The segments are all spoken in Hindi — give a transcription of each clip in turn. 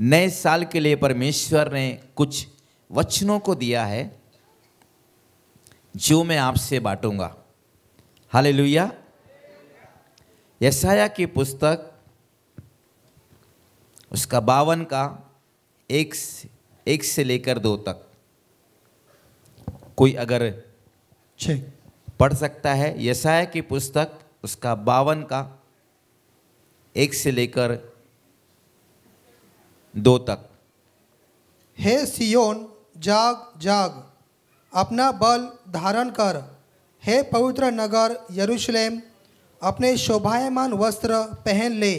नए साल के लिए परमेश्वर ने कुछ वचनों को दिया है जो मैं आपसे बांटूंगा हाल लुया यसाया की पुस्तक उसका बावन का एक एक से लेकर दो तक कोई अगर पढ़ सकता है यसाया की पुस्तक उसका बावन का एक से लेकर दो तक हे सियोन जाग जाग अपना बल धारण कर हे पवित्र नगर यरूशलेम अपने शोभायमान वस्त्र पहन ले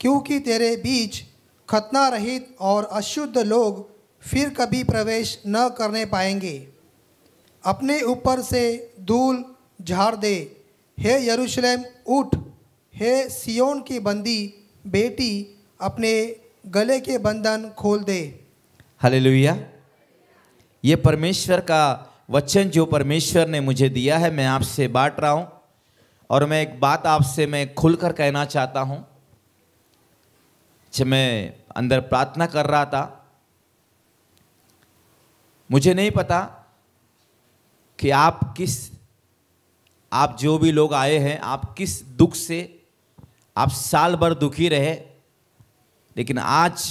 क्योंकि तेरे बीच खतना रहित और अशुद्ध लोग फिर कभी प्रवेश न करने पाएंगे अपने ऊपर से धूल झाड़ दे हे यरूशलेम उठ हे सियोन की बंदी बेटी अपने गले के बंधन खोल दे हले ये परमेश्वर का वचन जो परमेश्वर ने मुझे दिया है मैं आपसे बांट रहा हूँ और मैं एक बात आपसे मैं खुलकर कहना चाहता हूँ जब मैं अंदर प्रार्थना कर रहा था मुझे नहीं पता कि आप किस आप जो भी लोग आए हैं आप किस दुख से आप साल भर दुखी रहे लेकिन आज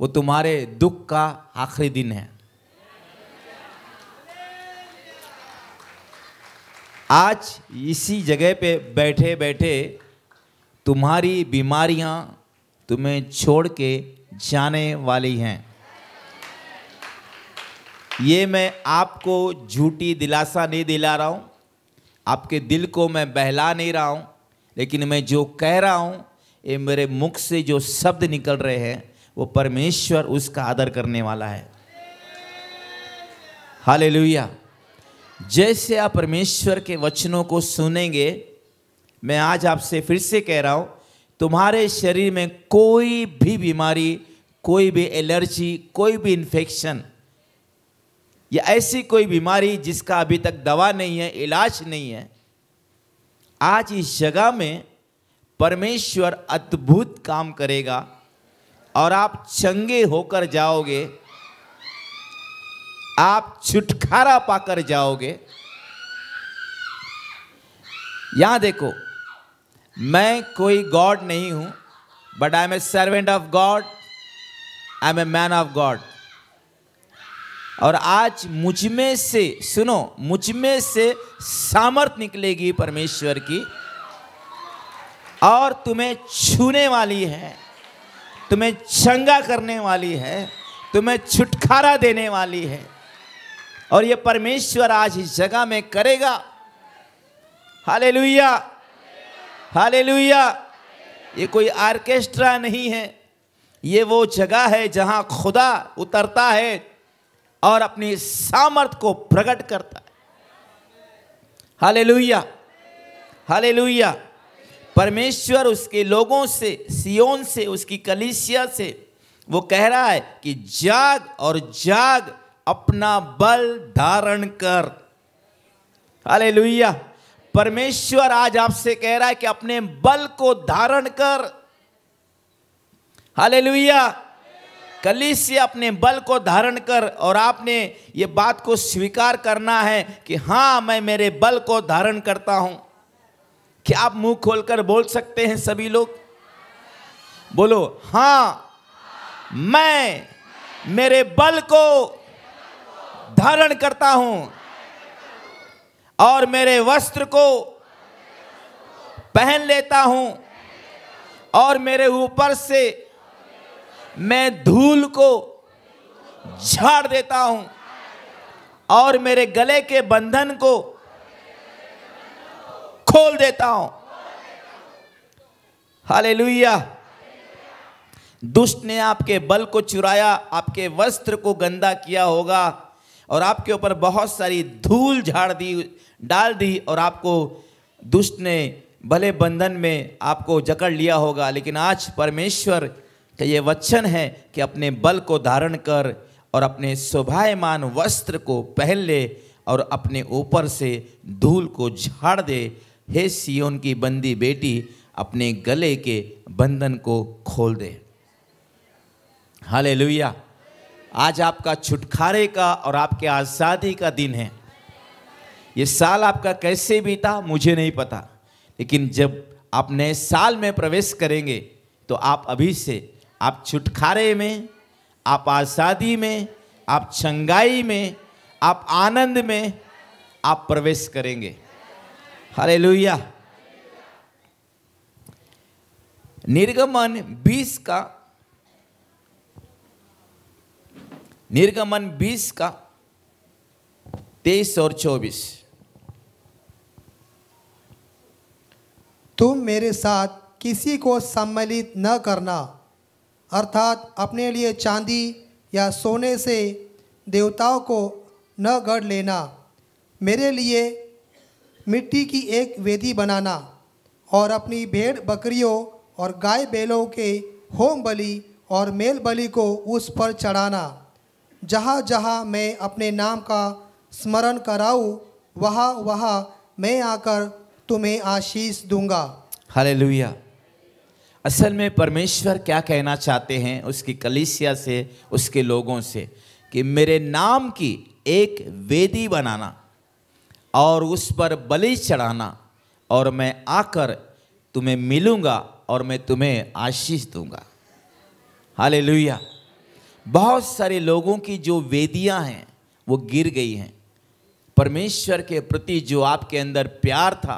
वो तुम्हारे दुख का आखिरी दिन है आज इसी जगह पे बैठे बैठे तुम्हारी बीमारियां तुम्हें छोड़ के जाने वाली हैं ये मैं आपको झूठी दिलासा नहीं दिला रहा हूँ आपके दिल को मैं बहला नहीं रहा हूँ लेकिन मैं जो कह रहा हूँ ये मेरे मुख से जो शब्द निकल रहे हैं वो परमेश्वर उसका आदर करने वाला है हाले जैसे आप परमेश्वर के वचनों को सुनेंगे मैं आज आपसे फिर से कह रहा हूँ तुम्हारे शरीर में कोई भी बीमारी कोई भी एलर्जी कोई भी इन्फेक्शन या ऐसी कोई बीमारी जिसका अभी तक दवा नहीं है इलाज नहीं है आज इस जगह में परमेश्वर अद्भुत काम करेगा और आप चंगे होकर जाओगे आप छुटकारा पाकर जाओगे यहां देखो मैं कोई गॉड नहीं हूं but I am a servant of God I am a man of God और आज मुझमें से सुनो मुझमें से सामर्थ निकलेगी परमेश्वर की और तुम्हें छूने वाली है तुम्हें चंगा करने वाली है तुम्हें छुटकारा देने वाली है और ये परमेश्वर आज इस जगह में करेगा हाले लुया हाले लुया ये कोई आर्केस्ट्रा नहीं है ये वो जगह है जहाँ खुदा उतरता है और अपनी सामर्थ को प्रकट करता है हाले लुया हाले लुया परमेश्वर उसके लोगों से सियोन से उसकी कलिसिया से वो कह रहा है कि जाग और जाग अपना बल धारण कर अले परमेश्वर आज आपसे कह रहा है कि अपने बल को धारण कर हाले कली से अपने बल को धारण कर और आपने ये बात को स्वीकार करना है कि हाँ मैं मेरे बल को धारण करता हूं क्या आप मुंह खोलकर बोल सकते हैं सभी लोग बोलो हाँ मैं मेरे बल को धारण करता हूं और मेरे वस्त्र को पहन लेता हूं और मेरे ऊपर से मैं धूल को झाड़ देता हूं और मेरे गले के बंधन को खोल देता हूं हाले दुष्ट ने आपके बल को चुराया आपके वस्त्र को गंदा किया होगा और आपके ऊपर बहुत सारी धूल झाड़ दी डाल दी और आपको दुष्ट ने भले बंधन में आपको जकड़ लिया होगा लेकिन आज परमेश्वर का ये वचन है कि अपने बल को धारण कर और अपने शोभायमान वस्त्र को पहन ले और अपने ऊपर से धूल को झाड़ दे हे सियोन की बंदी बेटी अपने गले के बंधन को खोल दे हाले आज आपका छुटकारे का और आपके आज़ादी का दिन है ये साल आपका कैसे बीता मुझे नहीं पता लेकिन जब आप नए साल में प्रवेश करेंगे तो आप अभी से आप छुटकारे में आप आज़ादी में आप चंगाई में आप आनंद में आप प्रवेश करेंगे हालेलुया निर्गमन बीस का निर्गमन बीस का तेईस और चौबीस तुम मेरे साथ किसी को सम्मिलित न करना अर्थात अपने लिए चांदी या सोने से देवताओं को न गढ़ लेना मेरे लिए मिट्टी की एक वेदी बनाना और अपनी भेड़ बकरियों और गाय बैलों के होम बलि और मेल बलि को उस पर चढ़ाना जहाँ जहाँ मैं अपने नाम का स्मरण कराऊँ वहाँ वहाँ मैं आकर तुम्हें आशीष दूंगा हरे असल में परमेश्वर क्या कहना चाहते हैं उसकी कलिसिया से उसके लोगों से कि मेरे नाम की एक वेदी बनाना और उस पर बलि चढ़ाना और मैं आकर तुम्हें मिलूंगा और मैं तुम्हें आशीष दूंगा हाले बहुत सारे लोगों की जो वेदियां हैं वो गिर गई हैं परमेश्वर के प्रति जो आपके अंदर प्यार था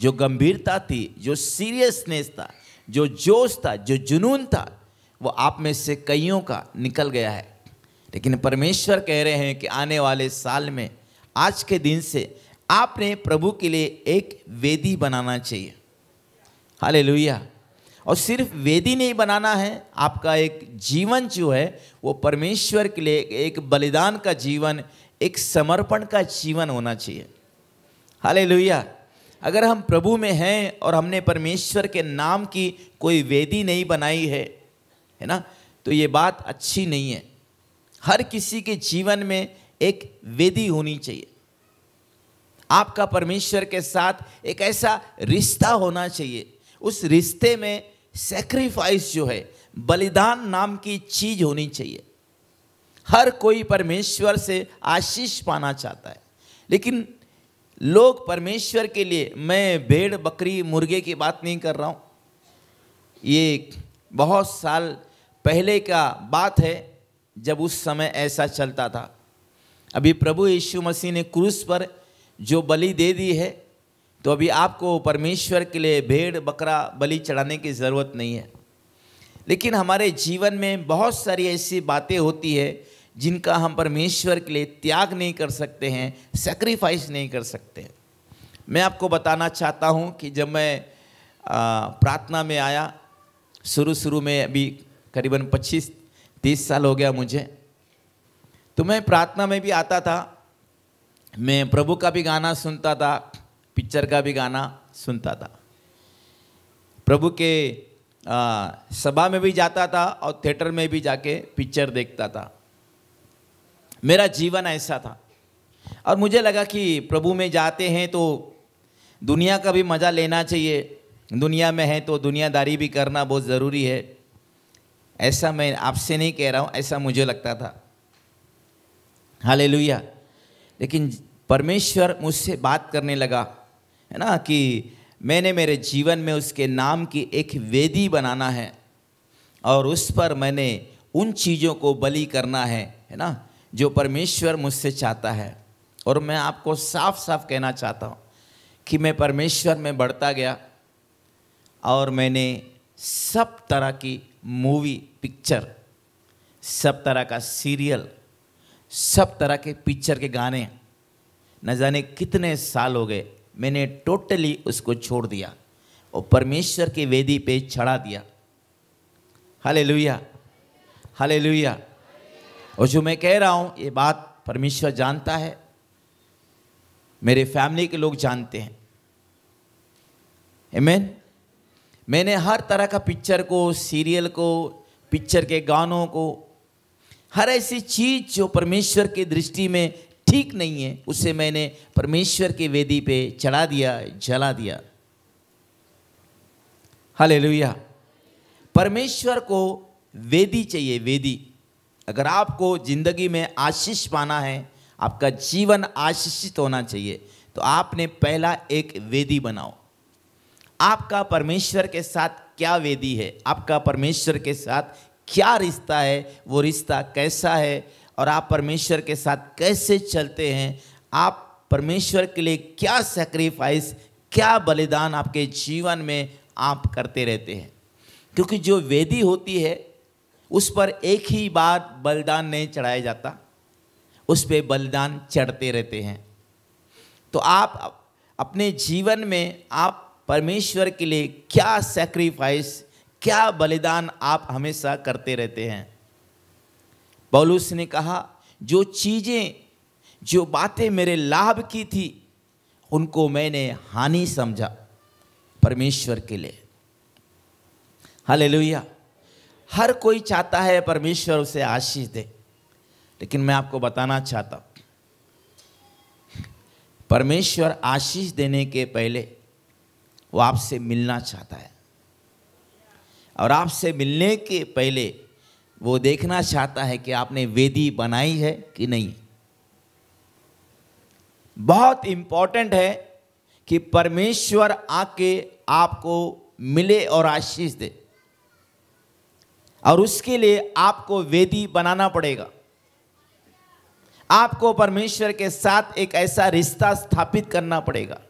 जो गंभीरता थी जो सीरियसनेस था जो जोश था जो जुनून था वो आप में से कईयों का निकल गया है लेकिन परमेश्वर कह रहे हैं कि आने वाले साल में आज के दिन से आपने प्रभु के लिए एक वेदी बनाना चाहिए हाले और सिर्फ वेदी नहीं बनाना है आपका एक जीवन जो है वो परमेश्वर के लिए एक बलिदान का जीवन एक समर्पण का जीवन होना चाहिए हाले अगर हम प्रभु में हैं और हमने परमेश्वर के नाम की कोई वेदी नहीं बनाई है है ना तो ये बात अच्छी नहीं है हर किसी के जीवन में एक वेदी होनी चाहिए आपका परमेश्वर के साथ एक ऐसा रिश्ता होना चाहिए उस रिश्ते में सेक्रीफाइस जो है बलिदान नाम की चीज होनी चाहिए हर कोई परमेश्वर से आशीष पाना चाहता है लेकिन लोग परमेश्वर के लिए मैं भेड़ बकरी मुर्गे की बात नहीं कर रहा हूँ ये बहुत साल पहले का बात है जब उस समय ऐसा चलता था अभी प्रभु यीशु मसीह ने क्रूस पर जो बलि दे दी है तो अभी आपको परमेश्वर के लिए भेड़ बकरा बलि चढ़ाने की ज़रूरत नहीं है लेकिन हमारे जीवन में बहुत सारी ऐसी बातें होती है जिनका हम परमेश्वर के लिए त्याग नहीं कर सकते हैं सेक्रीफाइस नहीं कर सकते हैं मैं आपको बताना चाहता हूँ कि जब मैं प्रार्थना में आया शुरू शुरू में अभी करीबन 25 30 साल हो गया मुझे तो मैं प्रार्थना में भी आता था मैं प्रभु का भी गाना सुनता था पिक्चर का भी गाना सुनता था प्रभु के आ, सभा में भी जाता था और थिएटर में भी जाके पिक्चर देखता था मेरा जीवन ऐसा था और मुझे लगा कि प्रभु में जाते हैं तो दुनिया का भी मज़ा लेना चाहिए दुनिया में है तो दुनियादारी भी करना बहुत ज़रूरी है ऐसा मैं आपसे नहीं कह रहा हूँ ऐसा मुझे लगता था हाले लेकिन परमेश्वर मुझसे बात करने लगा है ना कि मैंने मेरे जीवन में उसके नाम की एक वेदी बनाना है और उस पर मैंने उन चीज़ों को बलि करना है है ना जो परमेश्वर मुझसे चाहता है और मैं आपको साफ साफ कहना चाहता हूँ कि मैं परमेश्वर में बढ़ता गया और मैंने सब तरह की मूवी पिक्चर सब तरह का सीरियल सब तरह के पिक्चर के गाने न जाने कितने साल हो गए मैंने टोटली उसको छोड़ दिया और परमेश्वर की वेदी पे चढ़ा दिया हले लुया हले लुया और जो मैं कह रहा हूँ ये बात परमेश्वर जानता है मेरे फैमिली के लोग जानते हैं मैन मैंने हर तरह का पिक्चर को सीरियल को पिक्चर के गानों को हर ऐसी चीज जो परमेश्वर की दृष्टि में ठीक नहीं है उसे मैंने परमेश्वर की वेदी पे चढ़ा दिया जला दिया हले परमेश्वर को वेदी चाहिए वेदी अगर आपको ज़िंदगी में आशीष पाना है आपका जीवन आशीषित होना चाहिए तो आपने पहला एक वेदी बनाओ आपका परमेश्वर के साथ क्या वेदी है आपका परमेश्वर के साथ क्या रिश्ता है वो रिश्ता कैसा है और आप परमेश्वर के साथ कैसे चलते हैं आप परमेश्वर के लिए क्या सेक्रीफाइस क्या बलिदान आपके जीवन में आप करते रहते हैं क्योंकि जो वेदी होती है उस पर एक ही बार बलिदान नहीं चढ़ाया जाता उस पर बलिदान चढ़ते रहते हैं तो आप अपने जीवन में आप परमेश्वर के लिए क्या सेक्रीफाइस क्या बलिदान आप हमेशा करते रहते हैं पौलुस ने कहा जो चीज़ें जो बातें मेरे लाभ की थी उनको मैंने हानि समझा परमेश्वर के लिए हले हर कोई चाहता है परमेश्वर उसे आशीष दे लेकिन मैं आपको बताना चाहता हूँ परमेश्वर आशीष देने के पहले वो आपसे मिलना चाहता है और आपसे मिलने के पहले वो देखना चाहता है कि आपने वेदी बनाई है कि नहीं बहुत इंपॉर्टेंट है कि परमेश्वर आके आपको मिले और आशीष दे और उसके लिए आपको वेदी बनाना पड़ेगा आपको परमेश्वर के साथ एक ऐसा रिश्ता स्थापित करना पड़ेगा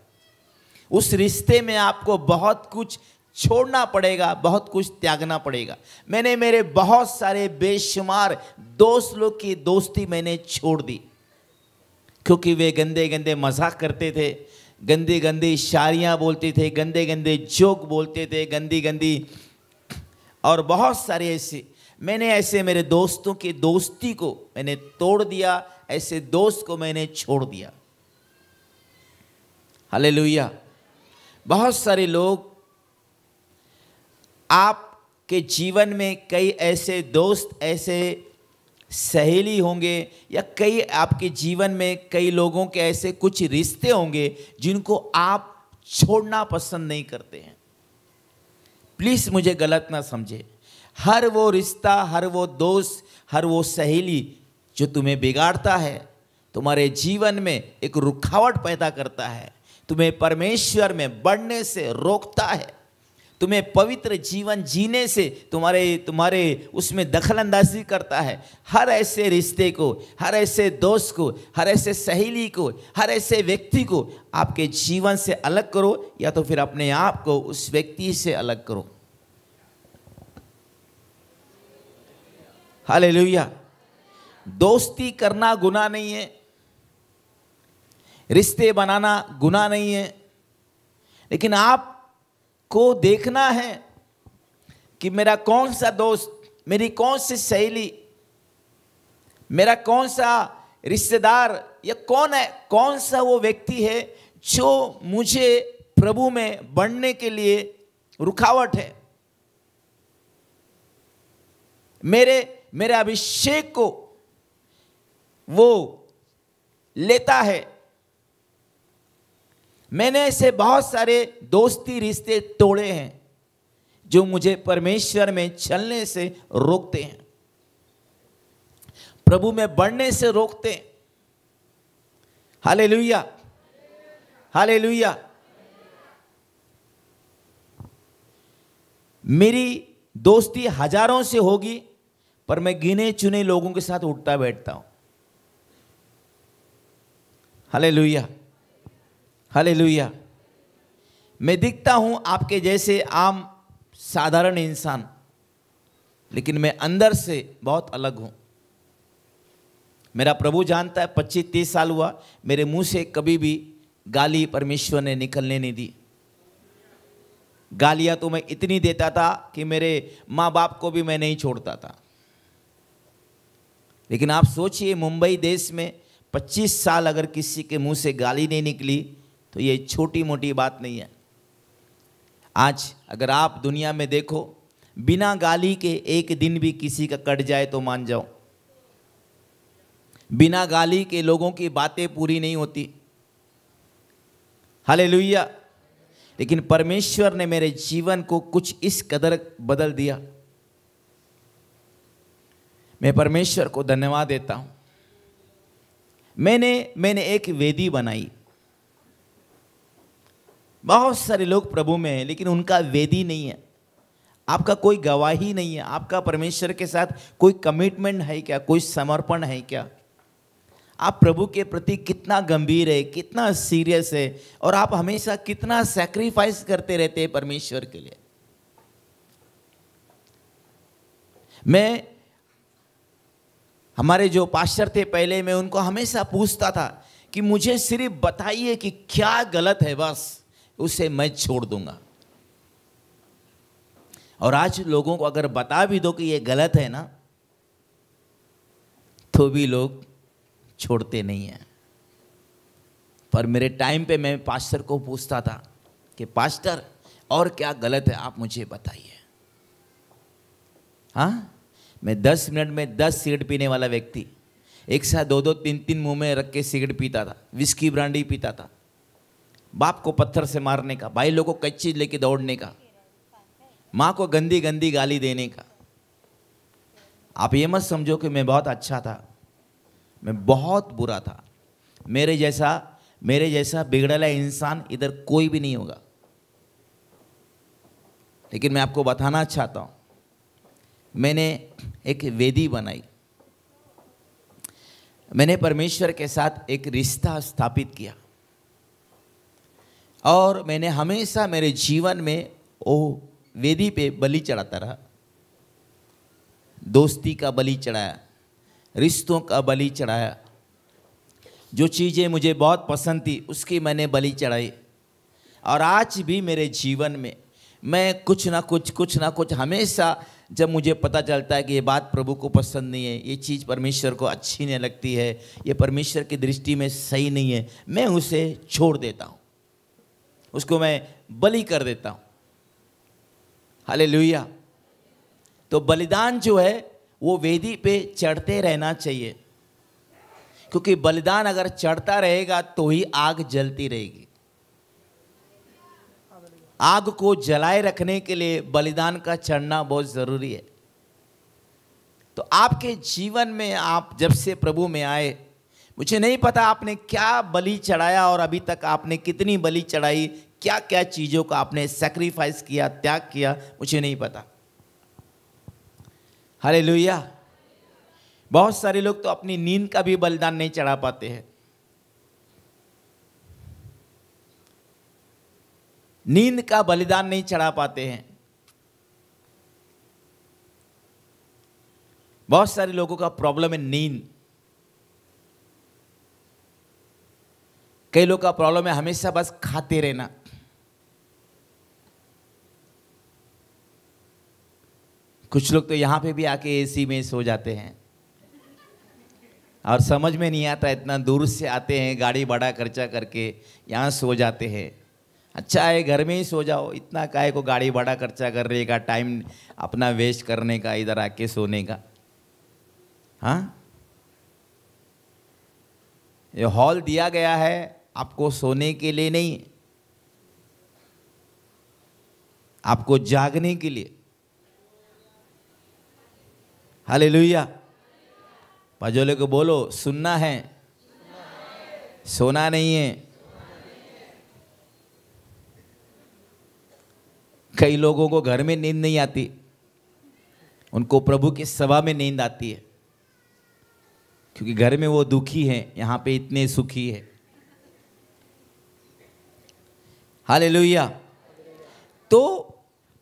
उस रिश्ते में आपको बहुत कुछ छोड़ना पड़ेगा बहुत कुछ त्यागना पड़ेगा मैंने मेरे बहुत सारे बेशुमार दोस्त लोग की दोस्ती मैंने छोड़ दी क्योंकि वे गंदे गंदे मजाक करते थे गंदी गंदी शायरियाँ बोलते थे गंदे गंदे जोक बोलते थे गंदी गंदी और बहुत सारे ऐसे मैंने ऐसे मेरे दोस्तों की दोस्ती को मैंने तोड़ दिया ऐसे दोस्त को मैंने छोड़ दिया हालेलुया बहुत सारे लोग आपके जीवन में कई ऐसे दोस्त ऐसे सहेली होंगे या कई आपके जीवन में कई लोगों के ऐसे कुछ रिश्ते होंगे जिनको आप छोड़ना पसंद नहीं करते हैं प्लीज़ मुझे गलत ना समझे हर वो रिश्ता हर वो दोस्त हर वो सहेली जो तुम्हें बिगाड़ता है तुम्हारे जीवन में एक रुखावट पैदा करता है तुम्हें परमेश्वर में बढ़ने से रोकता है तुम्हें पवित्र जीवन जीने से तुम्हारे तुम्हारे उसमें दखल अंदाजी करता है हर ऐसे रिश्ते को हर ऐसे दोस्त को हर ऐसे सहेली को हर ऐसे व्यक्ति को आपके जीवन से अलग करो या तो फिर अपने आप को उस व्यक्ति से अलग करो हाल लोहिया दोस्ती करना गुना नहीं है रिश्ते बनाना गुना नहीं है लेकिन आप को देखना है कि मेरा कौन सा दोस्त मेरी कौन सी सहेली मेरा कौन सा रिश्तेदार या कौन है कौन सा वो व्यक्ति है जो मुझे प्रभु में बढ़ने के लिए रुकावट है मेरे मेरे अभिषेक को वो लेता है मैंने ऐसे बहुत सारे दोस्ती रिश्ते तोड़े हैं जो मुझे परमेश्वर में चलने से रोकते हैं प्रभु में बढ़ने से रोकते हैं हाले लुया हाले लुया मेरी दोस्ती हजारों से होगी पर मैं गिने चुने लोगों के साथ उठता बैठता हूं हाले लुया हालेलुया मैं दिखता हूं आपके जैसे आम साधारण इंसान लेकिन मैं अंदर से बहुत अलग हूं मेरा प्रभु जानता है पच्चीस तीस साल हुआ मेरे मुंह से कभी भी गाली परमेश्वर ने निकलने नहीं दी गालियां तो मैं इतनी देता था कि मेरे माँ बाप को भी मैं नहीं छोड़ता था लेकिन आप सोचिए मुंबई देश में 25 साल अगर किसी के मुंह से गाली नहीं निकली तो ये छोटी मोटी बात नहीं है आज अगर आप दुनिया में देखो बिना गाली के एक दिन भी किसी का कट जाए तो मान जाओ बिना गाली के लोगों की बातें पूरी नहीं होती हले लेकिन परमेश्वर ने मेरे जीवन को कुछ इस कदर बदल दिया मैं परमेश्वर को धन्यवाद देता हूँ मैंने मैंने एक वेदी बनाई बहुत सारे लोग प्रभु में हैं लेकिन उनका वेदी नहीं है आपका कोई गवाही नहीं है आपका परमेश्वर के साथ कोई कमिटमेंट है क्या कोई समर्पण है क्या आप प्रभु के प्रति कितना गंभीर है कितना सीरियस है और आप हमेशा कितना सेक्रीफाइस करते रहते हैं परमेश्वर के लिए मैं हमारे जो पास्टर थे पहले मैं उनको हमेशा पूछता था कि मुझे सिर्फ बताइए कि क्या गलत है बस उसे मैं छोड़ दूंगा और आज लोगों को अगर बता भी दो कि ये गलत है ना तो भी लोग छोड़ते नहीं हैं पर मेरे टाइम पे मैं पास्टर को पूछता था कि पास्टर और क्या गलत है आप मुझे बताइए हाँ मैं दस मिनट में दस सिगरेट पीने वाला व्यक्ति एक साथ दो दो तीन तीन मुंह में रख के सिगरेट पीता था विस्की ब्रांडी पीता था बाप को पत्थर से मारने का भाई लोगों को कच्ची लेके दौड़ने का माँ को गंदी गंदी गाली देने का आप ये मत समझो कि मैं बहुत अच्छा था मैं बहुत बुरा था मेरे जैसा मेरे जैसा बिगड़ला इंसान इधर कोई भी नहीं होगा लेकिन मैं आपको बताना चाहता हूँ मैंने एक वेदी बनाई मैंने परमेश्वर के साथ एक रिश्ता स्थापित किया और मैंने हमेशा मेरे जीवन में ओ वेदी पे बलि चढ़ाता रहा दोस्ती का बलि चढ़ाया रिश्तों का बलि चढ़ाया जो चीज़ें मुझे बहुत पसंद थी उसकी मैंने बलि चढ़ाई और आज भी मेरे जीवन में मैं कुछ ना कुछ कुछ ना कुछ हमेशा जब मुझे पता चलता है कि ये बात प्रभु को पसंद नहीं है ये चीज़ परमेश्वर को अच्छी नहीं लगती है ये परमेश्वर की दृष्टि में सही नहीं है मैं उसे छोड़ देता हूँ उसको मैं बलि कर देता हूँ हाले तो बलिदान जो है वो वेदी पे चढ़ते रहना चाहिए क्योंकि बलिदान अगर चढ़ता रहेगा तो ही आग जलती रहेगी आग को जलाए रखने के लिए बलिदान का चढ़ना बहुत ज़रूरी है तो आपके जीवन में आप जब से प्रभु में आए मुझे नहीं पता आपने क्या बलि चढ़ाया और अभी तक आपने कितनी बलि चढ़ाई क्या क्या चीज़ों का आपने सेक्रीफाइस किया त्याग किया मुझे नहीं पता हरे लोहिया बहुत सारे लोग तो अपनी नींद का भी बलिदान नहीं चढ़ा पाते हैं नींद का बलिदान नहीं चढ़ा पाते हैं बहुत सारे लोगों का प्रॉब्लम है नींद कई लोग का प्रॉब्लम है हमेशा बस खाते रहना कुछ लोग तो यहाँ पे भी आके एसी में सो जाते हैं और समझ में नहीं आता इतना दूर से आते हैं गाड़ी बड़ा खर्चा करके यहाँ सो जाते हैं अच्छा है घर में ही सो जाओ इतना काय को गाड़ी बड़ा खर्चा कर रहेगा टाइम अपना वेस्ट करने का इधर आके सोने का हाँ ये हॉल दिया गया है आपको सोने के लिए नहीं आपको जागने के लिए हाल लोहिया पजोले को बोलो सुनना है सोना नहीं है कई लोगों को घर में नींद नहीं आती उनको प्रभु की सभा में नींद आती है क्योंकि घर में वो दुखी है यहाँ पे इतने सुखी है लोहिया तो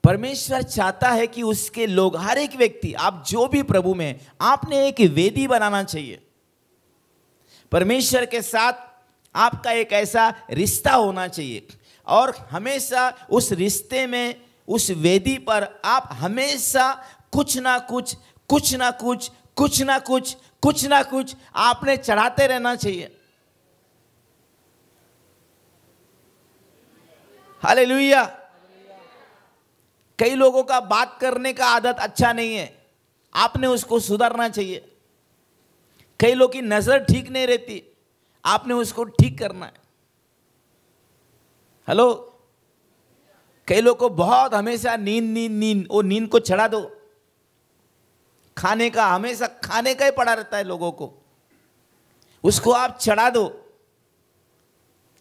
परमेश्वर चाहता है कि उसके लोग हर एक व्यक्ति आप जो भी प्रभु में आपने एक वेदी बनाना चाहिए परमेश्वर के साथ आपका एक ऐसा रिश्ता होना चाहिए और हमेशा उस रिश्ते में उस वेदी पर आप हमेशा कुछ ना कुछ कुछ ना कुछ कुछ ना कुछ कुछ ना कुछ आपने चढ़ाते रहना चाहिए हाले कई लोगों का बात करने का आदत अच्छा नहीं है आपने उसको सुधारना चाहिए कई लोग की नज़र ठीक नहीं रहती आपने उसको ठीक करना है हेलो कई लोग को बहुत हमेशा नींद नींद नींद वो नींद को चढ़ा दो खाने का हमेशा खाने का ही पड़ा रहता है लोगों को उसको आप चढ़ा दो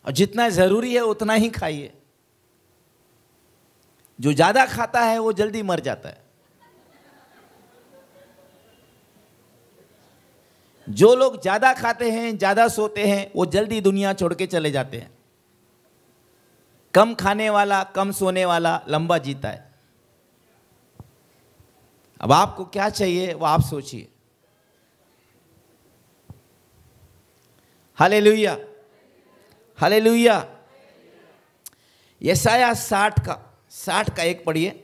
और जितना ज़रूरी है उतना ही खाइए जो ज़्यादा खाता है वो जल्दी मर जाता है जो लोग ज़्यादा खाते हैं ज़्यादा सोते हैं वो जल्दी दुनिया छोड़ के चले जाते हैं कम खाने वाला कम सोने वाला लंबा जीता है अब आपको क्या चाहिए वो आप सोचिए हले लुया हले लुहिया यसाया साठ का साठ का एक पढ़िए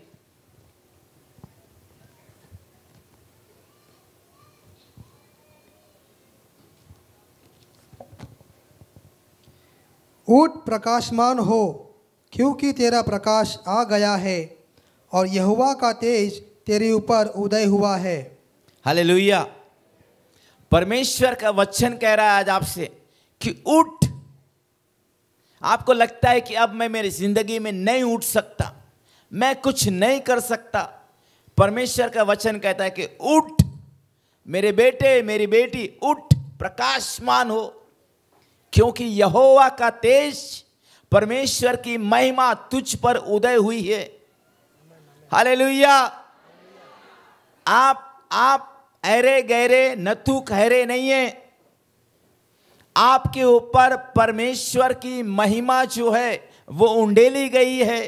ऊट प्रकाशमान हो क्योंकि तेरा प्रकाश आ गया है और यहुआ का तेज तेरे ऊपर उदय हुआ है हले परमेश्वर का वचन कह रहा है आज आपसे कि उठ आपको लगता है कि अब मैं मेरी जिंदगी में नहीं उठ सकता मैं कुछ नहीं कर सकता परमेश्वर का वचन कहता है कि उठ मेरे बेटे मेरी बेटी उठ प्रकाशमान हो क्योंकि यहोवा का तेज परमेश्वर की महिमा तुझ पर उदय हुई है हाले आप आप अरे गहरे नथु खहरे नहीं है आपके ऊपर परमेश्वर की महिमा जो है वो उंडेली गई है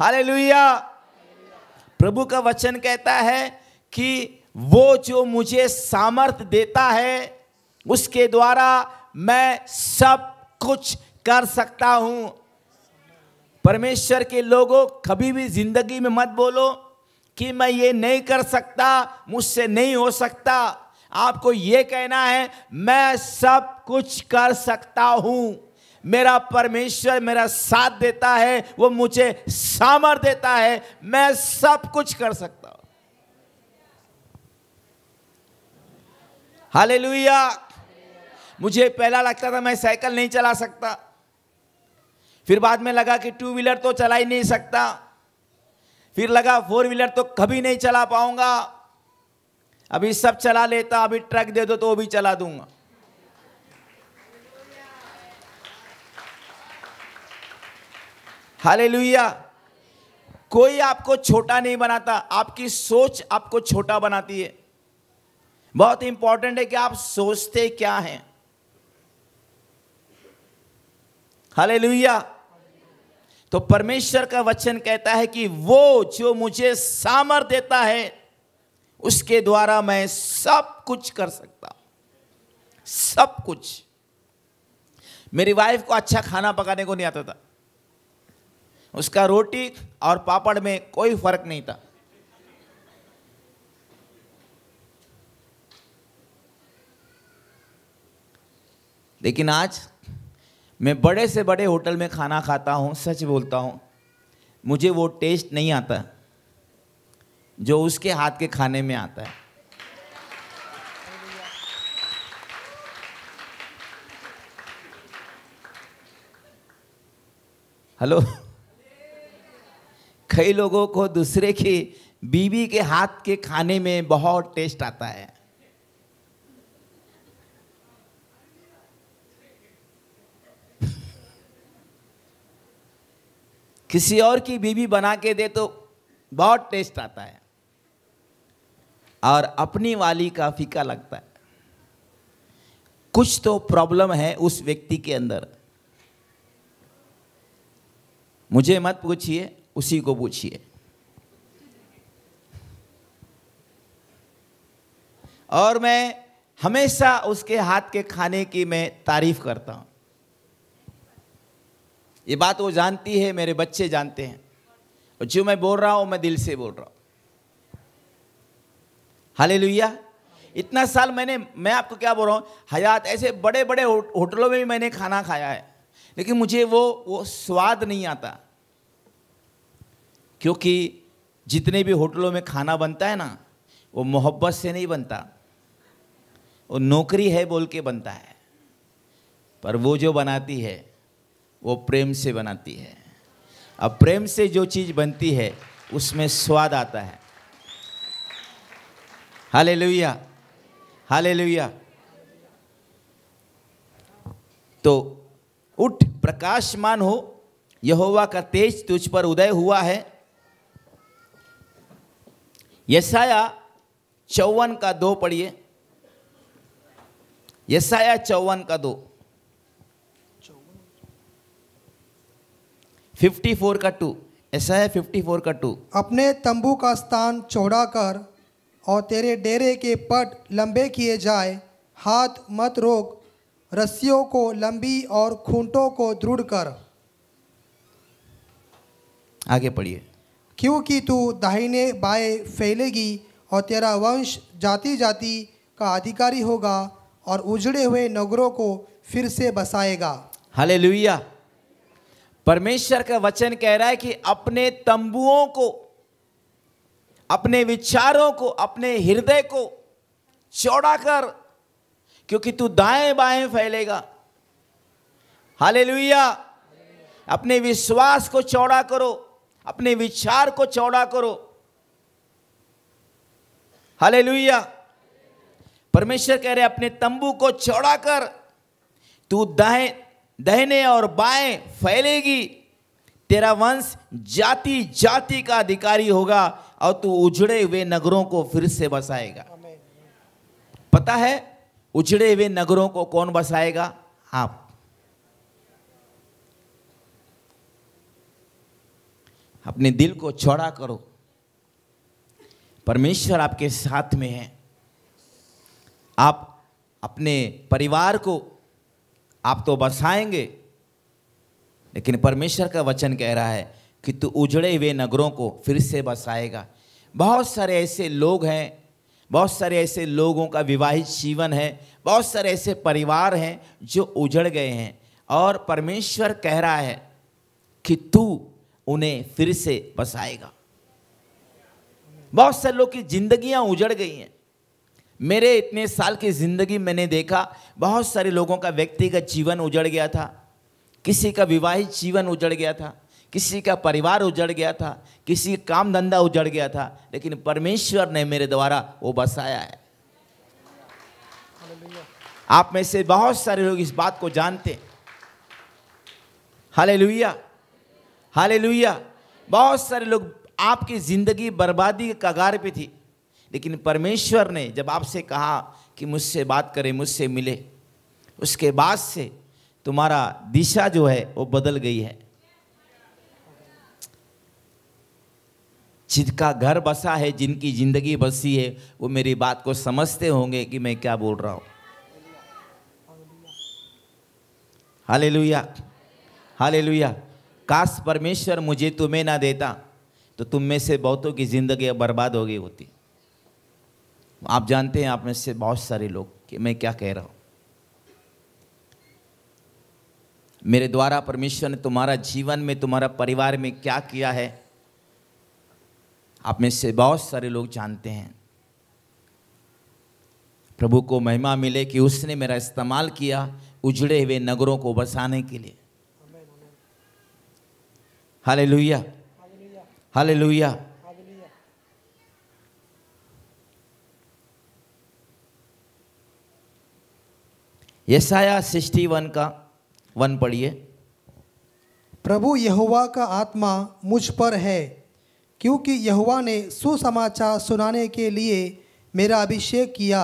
हालेलुया प्रभु का वचन कहता है कि वो जो मुझे सामर्थ देता है उसके द्वारा मैं सब कुछ कर सकता हूँ परमेश्वर के लोगों कभी भी जिंदगी में मत बोलो कि मैं ये नहीं कर सकता मुझसे नहीं हो सकता आपको ये कहना है मैं सब कुछ कर सकता हूँ मेरा परमेश्वर मेरा साथ देता है वो मुझे सामर देता है मैं सब कुछ कर सकता हूं हाले मुझे पहला लगता था मैं साइकिल नहीं चला सकता फिर बाद में लगा कि टू व्हीलर तो चला ही नहीं सकता फिर लगा फोर व्हीलर तो कभी नहीं चला पाऊंगा अभी सब चला लेता अभी ट्रक दे दो तो वो भी चला दूंगा हाले कोई आपको छोटा नहीं बनाता आपकी सोच आपको छोटा बनाती है बहुत इंपॉर्टेंट है कि आप सोचते क्या हैं हाले तो परमेश्वर का वचन कहता है कि वो जो मुझे सामर देता है उसके द्वारा मैं सब कुछ कर सकता सब कुछ मेरी वाइफ को अच्छा खाना पकाने को नहीं आता था उसका रोटी और पापड़ में कोई फर्क नहीं था लेकिन आज मैं बड़े से बड़े होटल में खाना खाता हूँ सच बोलता हूँ मुझे वो टेस्ट नहीं आता जो उसके हाथ के खाने में आता है हेलो कई लोगों को दूसरे की बीवी के हाथ के खाने में बहुत टेस्ट आता है किसी और की बीवी बना के दे तो बहुत टेस्ट आता है और अपनी वाली का फीका लगता है कुछ तो प्रॉब्लम है उस व्यक्ति के अंदर मुझे मत पूछिए उसी को पूछिए और मैं हमेशा उसके हाथ के खाने की मैं तारीफ करता हूं ये बात वो जानती है मेरे बच्चे जानते हैं और जो मैं बोल रहा हूँ मैं दिल से बोल रहा हूं हाले इतना साल मैंने मैं आपको क्या बोल रहा हूँ हयात ऐसे बड़े बड़े होटलों में भी मैंने खाना खाया है लेकिन मुझे वो वो स्वाद नहीं आता क्योंकि जितने भी होटलों में खाना बनता है ना वो मोहब्बत से नहीं बनता वो नौकरी है बोल के बनता है पर वो जो बनाती है वो प्रेम से बनाती है अब प्रेम से जो चीज़ बनती है उसमें स्वाद आता है हाले लोहिया हाले लोहिया तो उठ प्रकाशमान हो यहोवा का तेज तुझ पर उदय हुआ है यसाया चौवन का दो पढ़िए यसाया चौवन का दो फिफ्टी फोर का टू ऐसा है फिफ्टी फोर का टू अपने तंबू का स्थान चौड़ा कर और तेरे डेरे के पट लंबे किए जाए हाथ मत रोक रस्सियों को लंबी और खूंटों को दृढ़ कर आगे पढ़िए क्योंकि तू दाहिने बाएं फैलेगी और तेरा वंश जाति जाति का अधिकारी होगा और उजड़े हुए नगरों को फिर से बसाएगा हले परमेश्वर का वचन कह रहा है कि अपने तंबुओं को अपने विचारों को अपने हृदय को चौड़ा कर क्योंकि तू दाएं बाएं फैलेगा हाले अपने विश्वास को चौड़ा करो अपने विचार को चौड़ा करो हाले परमेश्वर कह रहे अपने तंबू को चौड़ा कर तू दाएं दहने और बाएं फैलेगी तेरा वंश जाति जाति का अधिकारी होगा और तू उजड़े हुए नगरों को फिर से बसाएगा पता है उजड़े हुए नगरों को कौन बसाएगा आप अपने दिल को चौड़ा करो परमेश्वर आपके साथ में है आप अपने परिवार को आप तो बसाएंगे लेकिन परमेश्वर का वचन कह रहा है कि तू उजड़े हुए नगरों को फिर से बसाएगा बहुत सारे ऐसे लोग हैं बहुत सारे ऐसे लोगों का विवाहित जीवन है बहुत सारे ऐसे परिवार हैं जो उजड़ गए हैं और परमेश्वर कह रहा है कि तू उन्हें फिर से बसाएगा बहुत से लोग की जिंदगियां उजड़ गई हैं मेरे इतने साल की ज़िंदगी मैंने देखा बहुत सारे लोगों का व्यक्तिगत जीवन उजड़ गया था किसी का विवाहित जीवन उजड़ गया था किसी का परिवार उजड़ गया था किसी काम धंधा उजड़ गया था लेकिन परमेश्वर ने मेरे द्वारा वो बसाया है आप में से बहुत सारे लोग इस बात को जानते हैं लुहिया हाले बहुत सारे लोग आपकी ज़िंदगी बर्बादी के कगार पे थी लेकिन परमेश्वर ने जब आपसे कहा कि मुझसे बात करें मुझसे मिले उसके बाद से तुम्हारा दिशा जो है वो बदल गई है जिनका घर बसा है जिनकी ज़िंदगी बसी है वो मेरी बात को समझते होंगे कि मैं क्या बोल रहा हूँ हाले लुया हाले लुया काश परमेश्वर मुझे तुम्हें ना देता तो तुम में से बहुतों की ज़िंदगी बर्बाद हो गई होती आप जानते हैं आप में से बहुत सारे लोग कि मैं क्या कह रहा हूं मेरे द्वारा परमेश्वर ने तुम्हारा जीवन में तुम्हारा परिवार में क्या किया है आप में से बहुत सारे लोग जानते हैं प्रभु को महिमा मिले कि उसने मेरा इस्तेमाल किया उजड़े हुए नगरों को बसाने के लिए हाले लुहिया हाले लुया यसाया सिक्सटी वन का वन पढ़िए प्रभु यहुवा का आत्मा मुझ पर है क्योंकि यहुवा ने सुसमाचार सुनाने के लिए मेरा अभिषेक किया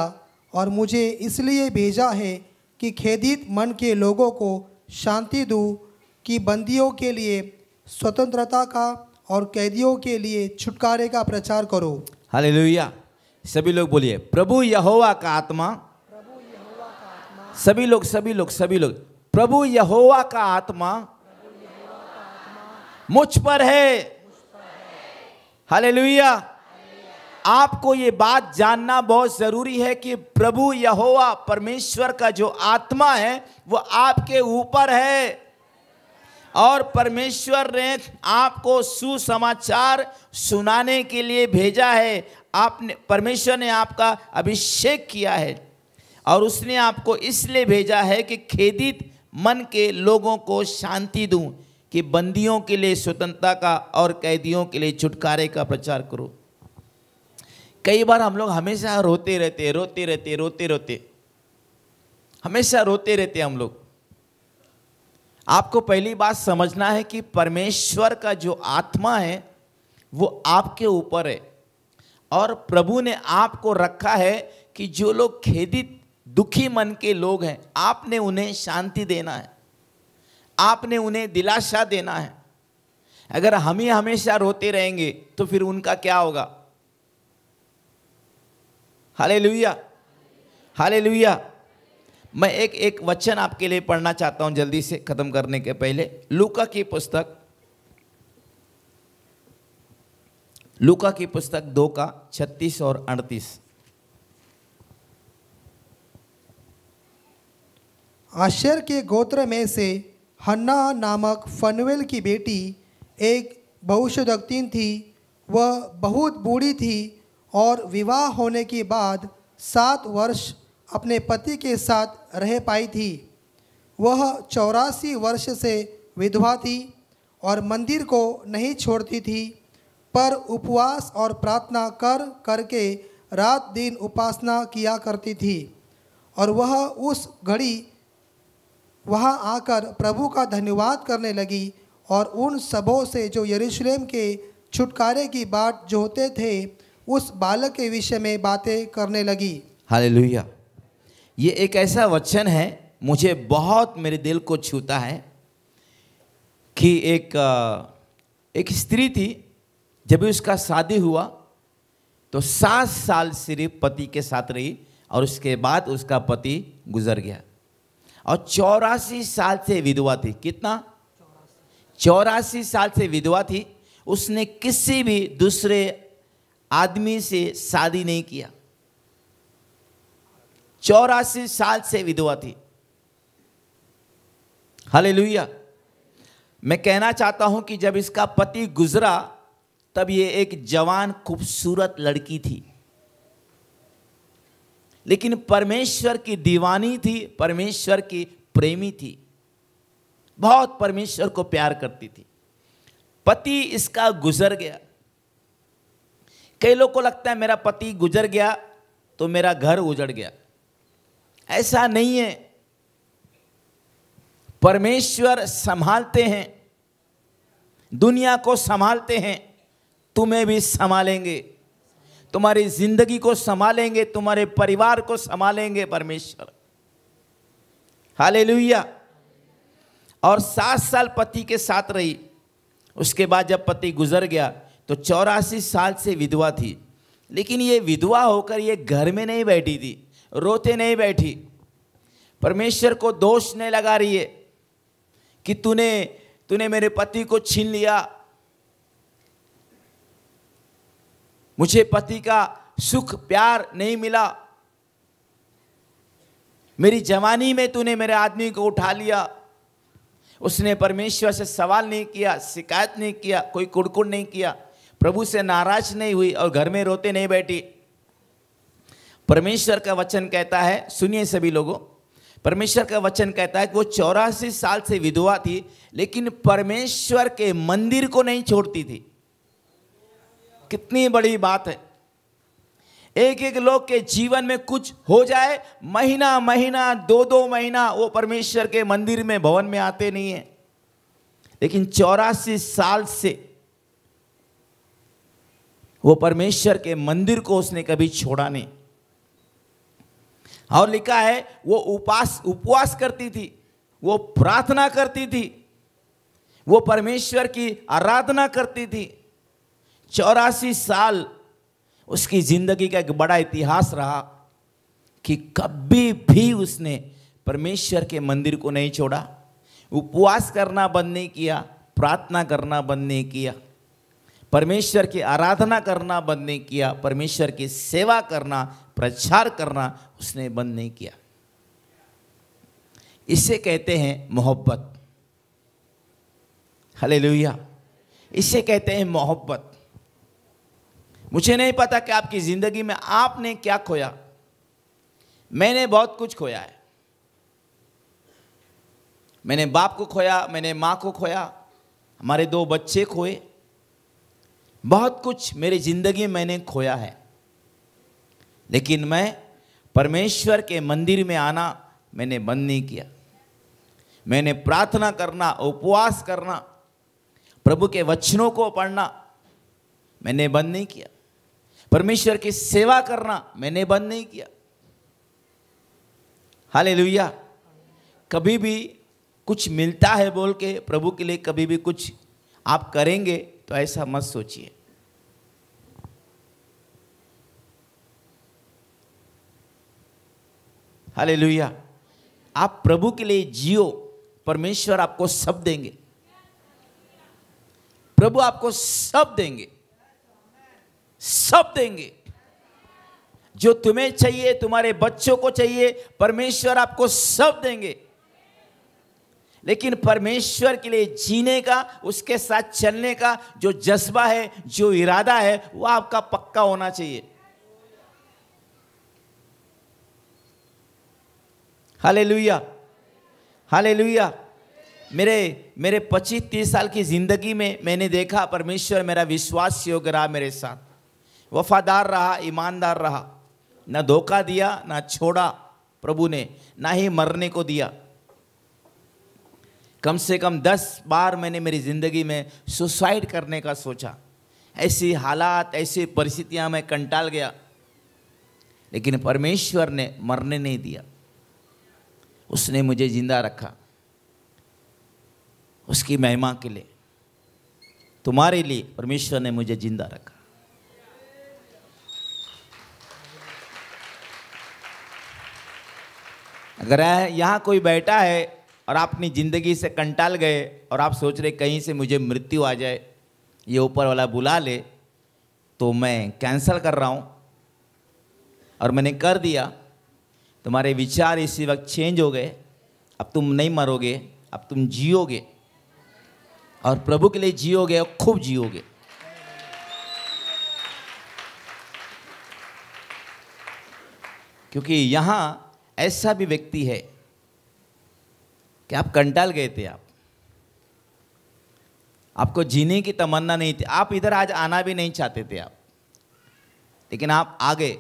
और मुझे इसलिए भेजा है कि खेदित मन के लोगों को शांति दूँ कि बंदियों के लिए स्वतंत्रता का और कैदियों के लिए छुटकारे का प्रचार करो हाल सभी लोग बोलिए प्रभु यहोवा का आत्मा सभी लोग सभी लोग सभी लोग प्रभु यहोवा का आत्मा मुझ पर है हाल आपको ये बात जानना बहुत ज़रूरी है कि प्रभु यहोवा परमेश्वर का जो आत्मा है वो आपके ऊपर है और परमेश्वर ने आपको सुसमाचार सुनाने के लिए भेजा है आपने परमेश्वर ने आपका अभिषेक किया है और उसने आपको इसलिए भेजा है कि खेदित मन के लोगों को शांति दूं कि बंदियों के लिए स्वतंत्रता का और कैदियों के लिए छुटकारे का प्रचार करो कई बार हम लोग हमेशा रोते रहते रोते रहते रोते रोते हमेशा रोते रहते हम लोग आपको पहली बात समझना है कि परमेश्वर का जो आत्मा है वो आपके ऊपर है और प्रभु ने आपको रखा है कि जो लोग खेदित दुखी मन के लोग हैं आपने उन्हें शांति देना है आपने उन्हें दिलासा देना है अगर हम ही हमेशा रोते रहेंगे तो फिर उनका क्या होगा हाले लुहिया हाले लुहिया मैं एक एक वचन आपके लिए पढ़ना चाहता हूं जल्दी से खत्म करने के पहले लूका की पुस्तक लूका की पुस्तक दो का छत्तीस और अड़तीस आशर के गोत्र में से हन्ना नामक फनवेल की बेटी एक बहुशुदक्तिन थी वह बहुत बूढ़ी थी और विवाह होने के बाद सात वर्ष अपने पति के साथ रह पाई थी वह चौरासी वर्ष से विधवा थी और मंदिर को नहीं छोड़ती थी पर उपवास और प्रार्थना कर करके रात दिन उपासना किया करती थी और वह उस घड़ी वहां आकर प्रभु का धन्यवाद करने लगी और उन सबों से जो यरूशलेम के छुटकारे की बात जोते थे उस बालक के विषय में बातें करने लगी लोहिया ये एक ऐसा वचन है मुझे बहुत मेरे दिल को छूता है कि एक एक स्त्री थी जब भी उसका शादी हुआ तो सात साल सिर्फ पति के साथ रही और उसके बाद उसका पति गुजर गया और चौरासी साल से विधवा थी कितना चौरासी साल से विधवा थी उसने किसी भी दूसरे आदमी से शादी नहीं किया चौरासी साल से विधवा थी हले मैं कहना चाहता हूं कि जब इसका पति गुजरा तब ये एक जवान खूबसूरत लड़की थी लेकिन परमेश्वर की दीवानी थी परमेश्वर की प्रेमी थी बहुत परमेश्वर को प्यार करती थी पति इसका गुजर गया कई लोग को लगता है मेरा पति गुजर गया तो मेरा घर उजड़ गया ऐसा नहीं है परमेश्वर संभालते हैं दुनिया को संभालते हैं तुम्हें भी संभालेंगे तुम्हारी जिंदगी को संभालेंगे तुम्हारे परिवार को संभालेंगे परमेश्वर हाले और सात साल पति के साथ रही उसके बाद जब पति गुजर गया तो चौरासी साल से विधवा थी लेकिन ये विधवा होकर ये घर में नहीं बैठी थी रोते नहीं बैठी परमेश्वर को दोष नहीं लगा रही है कि तूने तूने मेरे पति को छीन लिया मुझे पति का सुख प्यार नहीं मिला मेरी जवानी में तूने मेरे आदमी को उठा लिया उसने परमेश्वर से सवाल नहीं किया शिकायत नहीं किया कोई कुड़कुड़ नहीं किया प्रभु से नाराज नहीं हुई और घर में रोते नहीं बैठी परमेश्वर का वचन कहता है सुनिए सभी लोगों परमेश्वर का वचन कहता है कि वो चौरासी साल से विधवा थी लेकिन परमेश्वर के मंदिर को नहीं छोड़ती थी कितनी बड़ी बात है एक एक लोग के जीवन में कुछ हो जाए महीना महीना दो दो महीना वो परमेश्वर के मंदिर में भवन में आते नहीं है लेकिन चौरासी साल से वो परमेश्वर के मंदिर को उसने कभी छोड़ा नहीं और लिखा है वो उपास उपवास करती थी वो प्रार्थना करती थी वो परमेश्वर की आराधना करती थी चौरासी साल उसकी ज़िंदगी का एक बड़ा इतिहास रहा कि कभी भी उसने परमेश्वर के मंदिर को नहीं छोड़ा उपवास करना बंद नहीं किया प्रार्थना करना बंद नहीं किया परमेश्वर की आराधना करना बंद नहीं किया परमेश्वर की सेवा करना प्रचार करना उसने बंद नहीं किया इसे कहते हैं मोहब्बत हले इसे कहते हैं मोहब्बत मुझे नहीं पता कि आपकी ज़िंदगी में आपने क्या खोया मैंने बहुत कुछ खोया है मैंने बाप को खोया मैंने माँ को खोया हमारे दो बच्चे खोए बहुत कुछ मेरी ज़िंदगी मैंने खोया है लेकिन मैं परमेश्वर के मंदिर में आना मैंने बंद नहीं किया मैंने प्रार्थना करना उपवास करना प्रभु के वचनों को पढ़ना मैंने बंद नहीं किया परमेश्वर की सेवा करना मैंने बंद नहीं किया हाले लुया कभी भी कुछ मिलता है बोल के प्रभु के लिए कभी भी कुछ आप करेंगे तो ऐसा मत सोचिए हाले आप प्रभु के लिए जियो परमेश्वर आपको सब देंगे प्रभु आपको सब देंगे सब देंगे जो तुम्हें चाहिए तुम्हारे बच्चों को चाहिए परमेश्वर आपको सब देंगे लेकिन परमेश्वर के लिए जीने का उसके साथ चलने का जो जज्बा है जो इरादा है वह आपका पक्का होना चाहिए हाले लुया हाले लुया मेरे मेरे पच्चीस तीस साल की ज़िंदगी में मैंने देखा परमेश्वर मेरा विश्वास योग रहा मेरे साथ वफादार रहा ईमानदार रहा ना धोखा दिया ना छोड़ा प्रभु ने ना ही मरने को दिया कम से कम दस बार मैंने मेरी ज़िंदगी में सुसाइड करने का सोचा ऐसी हालात ऐसी परिस्थितियाँ मैं कंटाल गया लेकिन परमेश्वर ने मरने नहीं दिया उसने मुझे ज़िंदा रखा उसकी महिमा के लिए तुम्हारे लिए परमेश्वर ने मुझे ज़िंदा रखा अगर यहाँ कोई बैठा है और आप अपनी ज़िंदगी से कंटाल गए और आप सोच रहे कहीं से मुझे मृत्यु आ जाए ये ऊपर वाला बुला ले तो मैं कैंसिल कर रहा हूँ और मैंने कर दिया तुम्हारे विचार इसी वक्त चेंज हो गए अब तुम नहीं मरोगे अब तुम जियोगे और प्रभु के लिए जियोगे और खूब जियोगे क्योंकि यहाँ ऐसा भी व्यक्ति है कि आप कंटाल गए थे आप आपको जीने की तमन्ना नहीं थी आप इधर आज आना भी नहीं चाहते थे आप लेकिन आप आ गए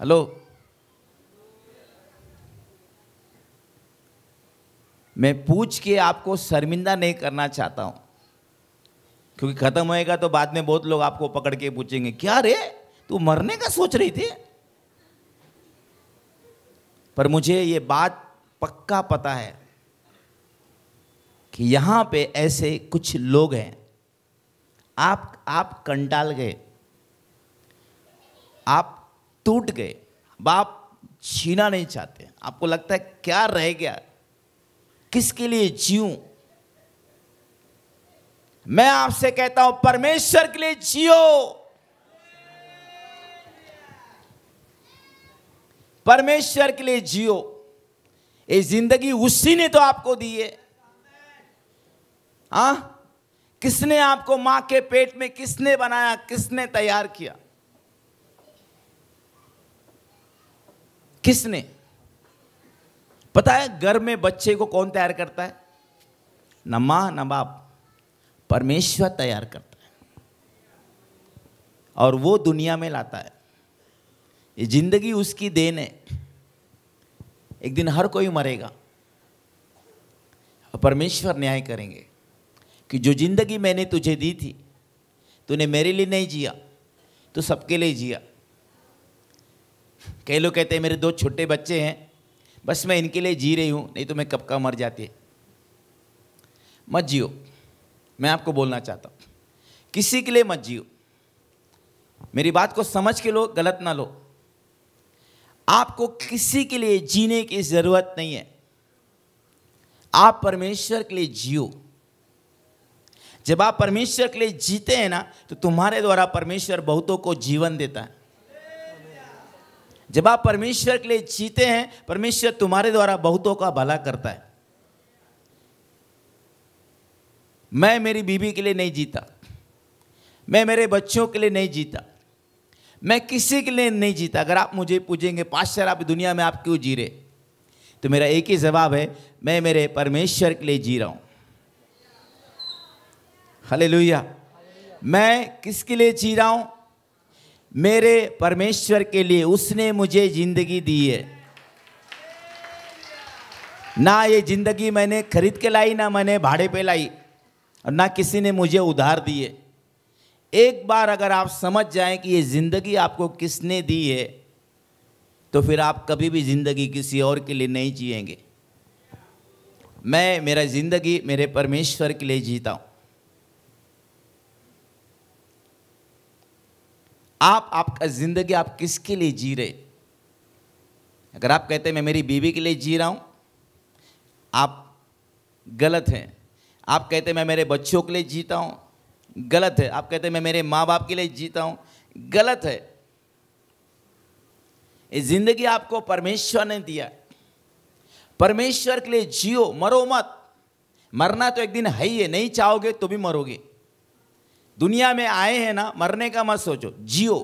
हेलो मैं पूछ के आपको शर्मिंदा नहीं करना चाहता हूं क्योंकि खत्म होएगा तो बाद में बहुत लोग आपको पकड़ के पूछेंगे क्या रे तू मरने का सोच रही थी पर मुझे ये बात पक्का पता है कि यहाँ पे ऐसे कुछ लोग हैं आप आप कंटाल गए आप टूट गए बाप छीना नहीं चाहते आपको लगता है क्या रह गया किसके लिए जीऊं मैं आपसे कहता हूं परमेश्वर के लिए जियो परमेश्वर के लिए जियो ये जिंदगी उसी ने तो आपको दी है हाँ किसने आपको मां के पेट में किसने बनाया किसने तैयार किया किसने पता है घर में बच्चे को कौन तैयार करता है न मां न बाप परमेश्वर तैयार करता है और वो दुनिया में लाता है ये जिंदगी उसकी देन है एक दिन हर कोई मरेगा और परमेश्वर न्याय करेंगे कि जो जिंदगी मैंने तुझे दी थी तूने मेरे लिए नहीं जिया तो सबके लिए जिया कई लोग कहते हैं मेरे दो छोटे बच्चे हैं बस मैं इनके लिए जी रही हूँ नहीं तो मैं कब का मर जाती मत जियो मैं आपको बोलना चाहता हूँ किसी के लिए मत जियो मेरी बात को समझ के लो गलत ना लो आपको किसी के लिए जीने की ज़रूरत नहीं है आप परमेश्वर के लिए जियो जब आप परमेश्वर के लिए जीते हैं ना तो तुम्हारे द्वारा परमेश्वर बहुतों को जीवन देता है जब आप परमेश्वर के लिए जीते हैं परमेश्वर तुम्हारे द्वारा बहुतों का भला करता है मैं मेरी बीबी के लिए नहीं जीता मैं मेरे बच्चों के लिए नहीं जीता मैं किसी के लिए नहीं जीता अगर आप मुझे पूछेंगे पाश्चर आप दुनिया में आप क्यों जी रहे तो मेरा एक ही जवाब है मैं मेरे परमेश्वर के लिए जी रहा हूँ हले मैं किसके लिए जी रहा हूँ मेरे परमेश्वर के लिए उसने मुझे ज़िंदगी दी है ना ये ज़िंदगी मैंने खरीद के लाई ना मैंने भाड़े पे लाई और ना किसी ने मुझे उधार दिए एक बार अगर आप समझ जाएं कि ये ज़िंदगी आपको किसने दी है तो फिर आप कभी भी ज़िंदगी किसी और के लिए नहीं जिएंगे मैं मेरा ज़िंदगी मेरे परमेश्वर के लिए जीता हूँ आप आपका ज़िंदगी आप किसके लिए जी रहे अगर आप कहते हैं मैं मेरी बीवी के लिए जी रहा हूँ आप गलत हैं आप कहते हैं मैं मेरे बच्चों के लिए जीता हूँ गलत है आप कहते हैं मैं मेरे माँ बाप के लिए जीता हूँ गलत है ये जिंदगी आपको परमेश्वर ने दिया परमेश्वर के लिए जियो मरो मत मरना तो एक दिन है ही है नहीं चाहोगे तो भी मरोगे दुनिया में आए हैं ना मरने का मत सोचो जियो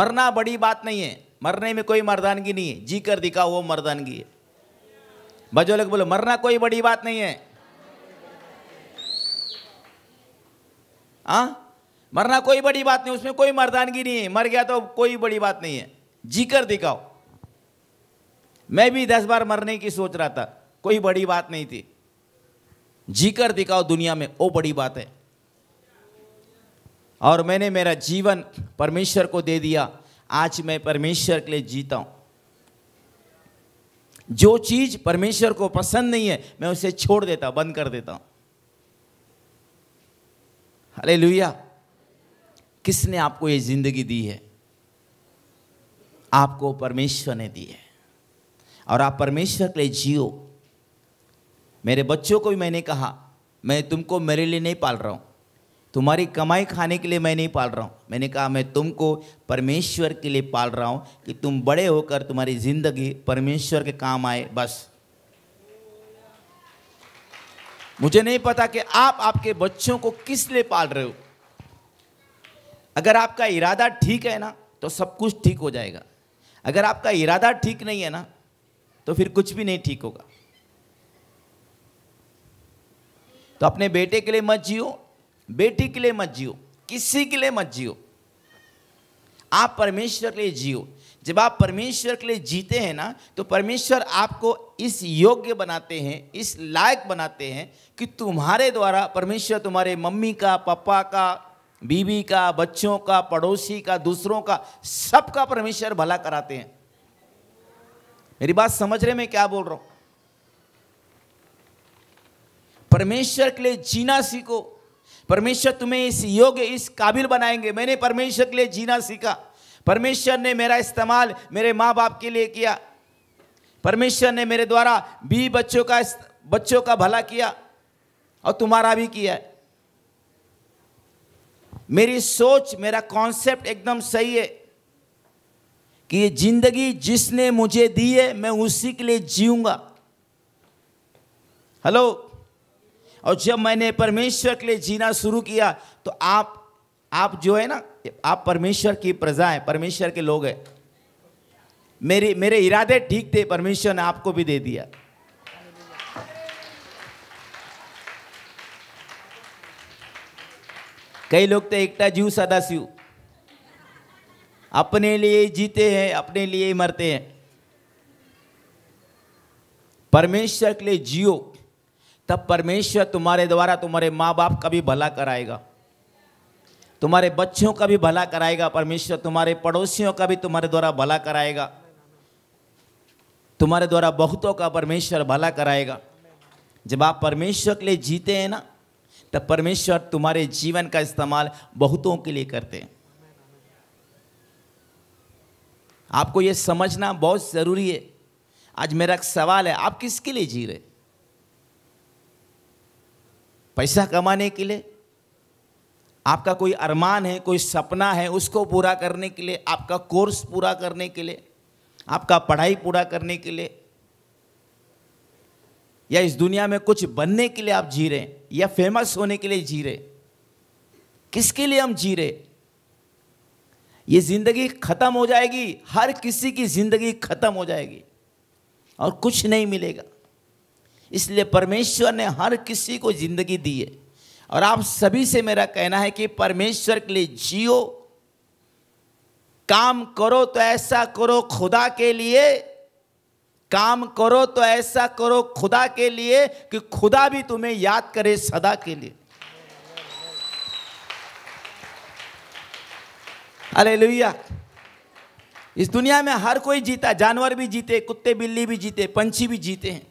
मरना बड़ी बात नहीं है मरने में कोई मर्दानगी नहीं है जी कर दिखाओ वो मर्दानगी है बजो बोलो मरना कोई बड़ी बात नहीं है हाँ मरना कोई बड़ी बात नहीं उसमें कोई मर्दानगी नहीं है मर गया तो कोई बड़ी बात नहीं है जी कर दिखाओ मैं भी दस बार मरने की सोच रहा था कोई बड़ी बात नहीं थी जी कर दिखाओ दुनिया में वो बड़ी बात है और मैंने मेरा जीवन परमेश्वर को दे दिया आज मैं परमेश्वर के लिए जीता हूं जो चीज़ परमेश्वर को पसंद नहीं है मैं उसे छोड़ देता बंद कर देता हूं अरे लुया किसने आपको ये जिंदगी दी है आपको परमेश्वर ने दी है और आप परमेश्वर के लिए जियो मेरे बच्चों को भी मैंने कहा मैं तुमको मेरे लिए नहीं पाल रहा हूँ तुम्हारी कमाई खाने के लिए मैं नहीं पाल रहा हूँ मैंने कहा मैं तुमको परमेश्वर के लिए पाल रहा हूँ कि तुम बड़े होकर तुम्हारी ज़िंदगी परमेश्वर के काम आए बस मुझे नहीं पता कि आप आपके बच्चों को किस लिए पाल रहे हो अगर आपका इरादा ठीक है ना तो सब कुछ ठीक हो जाएगा अगर आपका इरादा ठीक नहीं है ना तो फिर कुछ भी नहीं ठीक होगा तो अपने बेटे के लिए मत जियो बेटी के लिए मत जियो किसी के लिए मत जियो आप परमेश्वर के लिए जियो जब आप परमेश्वर के लिए जीते हैं ना तो परमेश्वर आपको इस योग्य बनाते हैं इस लायक बनाते हैं कि तुम्हारे द्वारा परमेश्वर तुम्हारे मम्मी का पापा का बीवी का बच्चों का पड़ोसी का दूसरों का सबका परमेश्वर भला कराते हैं मेरी बात समझ रहे मैं क्या बोल रहा हूं परमेश्वर के लिए जीना सीखो परमेश्वर तुम्हें इस योग्य इस काबिल बनाएंगे मैंने परमेश्वर के लिए जीना सीखा परमेश्वर ने मेरा इस्तेमाल मेरे माँ बाप के लिए किया परमेश्वर ने मेरे द्वारा भी बच्चों का बच्चों का भला किया और तुम्हारा भी किया है मेरी सोच मेरा कॉन्सेप्ट एकदम सही है कि ये जिंदगी जिसने मुझे दी है मैं उसी के लिए जीऊंगा हेलो और जब मैंने परमेश्वर के लिए जीना शुरू किया तो आप आप जो है ना आप परमेश्वर की प्रजा है परमेश्वर के लोग हैं मेरे मेरे इरादे ठीक थे परमेश्वर ने आपको भी दे दिया कई लोग तो एकटा जीव सदा शिव अपने लिए ही जीते हैं अपने लिए ही मरते हैं परमेश्वर के लिए जियो तब परमेश्वर तुम्हारे द्वारा तुम्हारे माँ बाप का भी भला कराएगा तुम्हारे बच्चों का भी भला कराएगा परमेश्वर तुम्हारे पड़ोसियों का भी तुम्हारे द्वारा भला कराएगा तुम्हारे द्वारा बहुतों का परमेश्वर भला कराएगा जब आप परमेश्वर के लिए जीते हैं ना तब परमेश्वर तुम्हारे जीवन का इस्तेमाल बहुतों के लिए करते हैं आपको ये समझना बहुत ज़रूरी है आज मेरा एक सवाल है आप किसके लिए जी रहे पैसा कमाने के लिए आपका कोई अरमान है कोई सपना है उसको पूरा करने के लिए आपका कोर्स पूरा करने के लिए आपका पढ़ाई पूरा करने के लिए या इस दुनिया में कुछ बनने के लिए आप जी रहे हैं या फेमस होने के लिए जी रहे किसके लिए हम जी रहे ये ज़िंदगी ख़त्म हो जाएगी हर किसी की ज़िंदगी ख़त्म हो जाएगी और कुछ नहीं मिलेगा इसलिए परमेश्वर ने हर किसी को ज़िंदगी दी है और आप सभी से मेरा कहना है कि परमेश्वर के लिए जियो काम करो तो ऐसा करो खुदा के लिए काम करो तो ऐसा करो खुदा के लिए कि खुदा भी तुम्हें याद करे सदा के लिए अरे लोहिया इस दुनिया में हर कोई जीता जानवर भी जीते कुत्ते बिल्ली भी जीते पंछी भी जीते हैं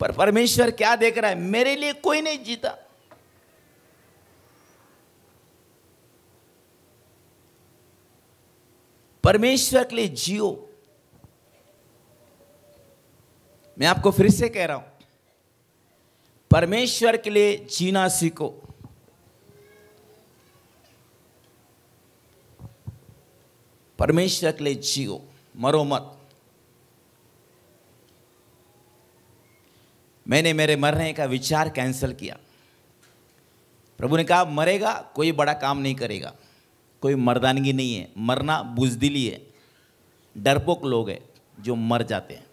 पर परमेश्वर क्या देख रहा है मेरे लिए कोई नहीं जीता परमेश्वर के लिए जियो मैं आपको फिर से कह रहा हूं परमेश्वर के लिए जीना सीखो परमेश्वर के लिए जियो मरो मत मैंने मेरे मरने का विचार कैंसिल किया प्रभु ने कहा मरेगा कोई बड़ा काम नहीं करेगा कोई मर्दानगी नहीं है मरना बुजदिली है डरपोक लोग हैं जो मर जाते हैं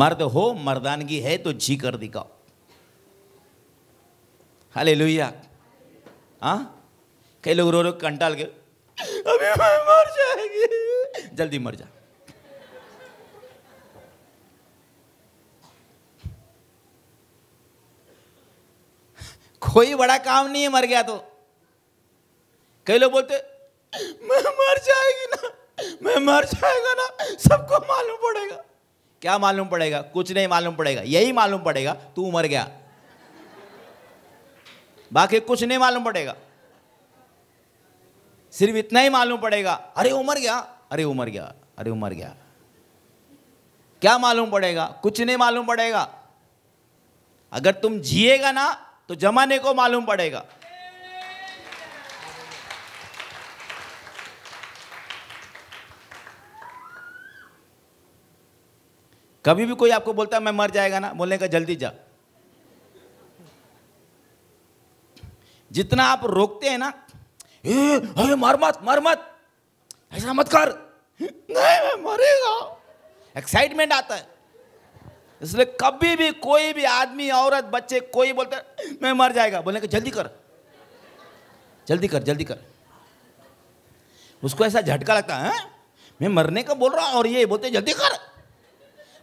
मर्द हो मर्दानगी है तो जी कर दिखाओ हले लोहिया हाँ कई लोग रो रो कंटाल के अभी मैं मर जाएगी जल्दी मर जा कोई बड़ा काम नहीं है मर गया तो कई लोग बोलते मैं मर जाएगी ना मैं मर जाएगा ना सबको मालूम पड़ेगा क्या मालूम पड़ेगा कुछ नहीं मालूम पड़ेगा यही मालूम पड़ेगा तू मर गया बाकी कुछ नहीं मालूम पड़ेगा सिर्फ इतना ही मालूम पड़ेगा अरे वो मर गया अरे वो मर गया अरे वो मर गया क्या मालूम पड़ेगा कुछ नहीं मालूम पड़ेगा अगर तुम जिएगा ना तो जमाने को मालूम पड़ेगा कभी भी कोई आपको बोलता है मैं मर जाएगा ना बोलने का जल्दी जा जितना आप रोकते हैं ना ए, अरे मर मत मर मत ऐसा मत कर नहीं मैं मरेगा एक्साइटमेंट आता है इसलिए कभी भी कोई भी आदमी औरत बच्चे कोई बोलता है मैं मर जाएगा बोलने का जल्दी कर जल्दी कर जल्दी कर उसको ऐसा झटका लगता है मैं मरने का बोल रहा हूं और ये बोलते जल्दी कर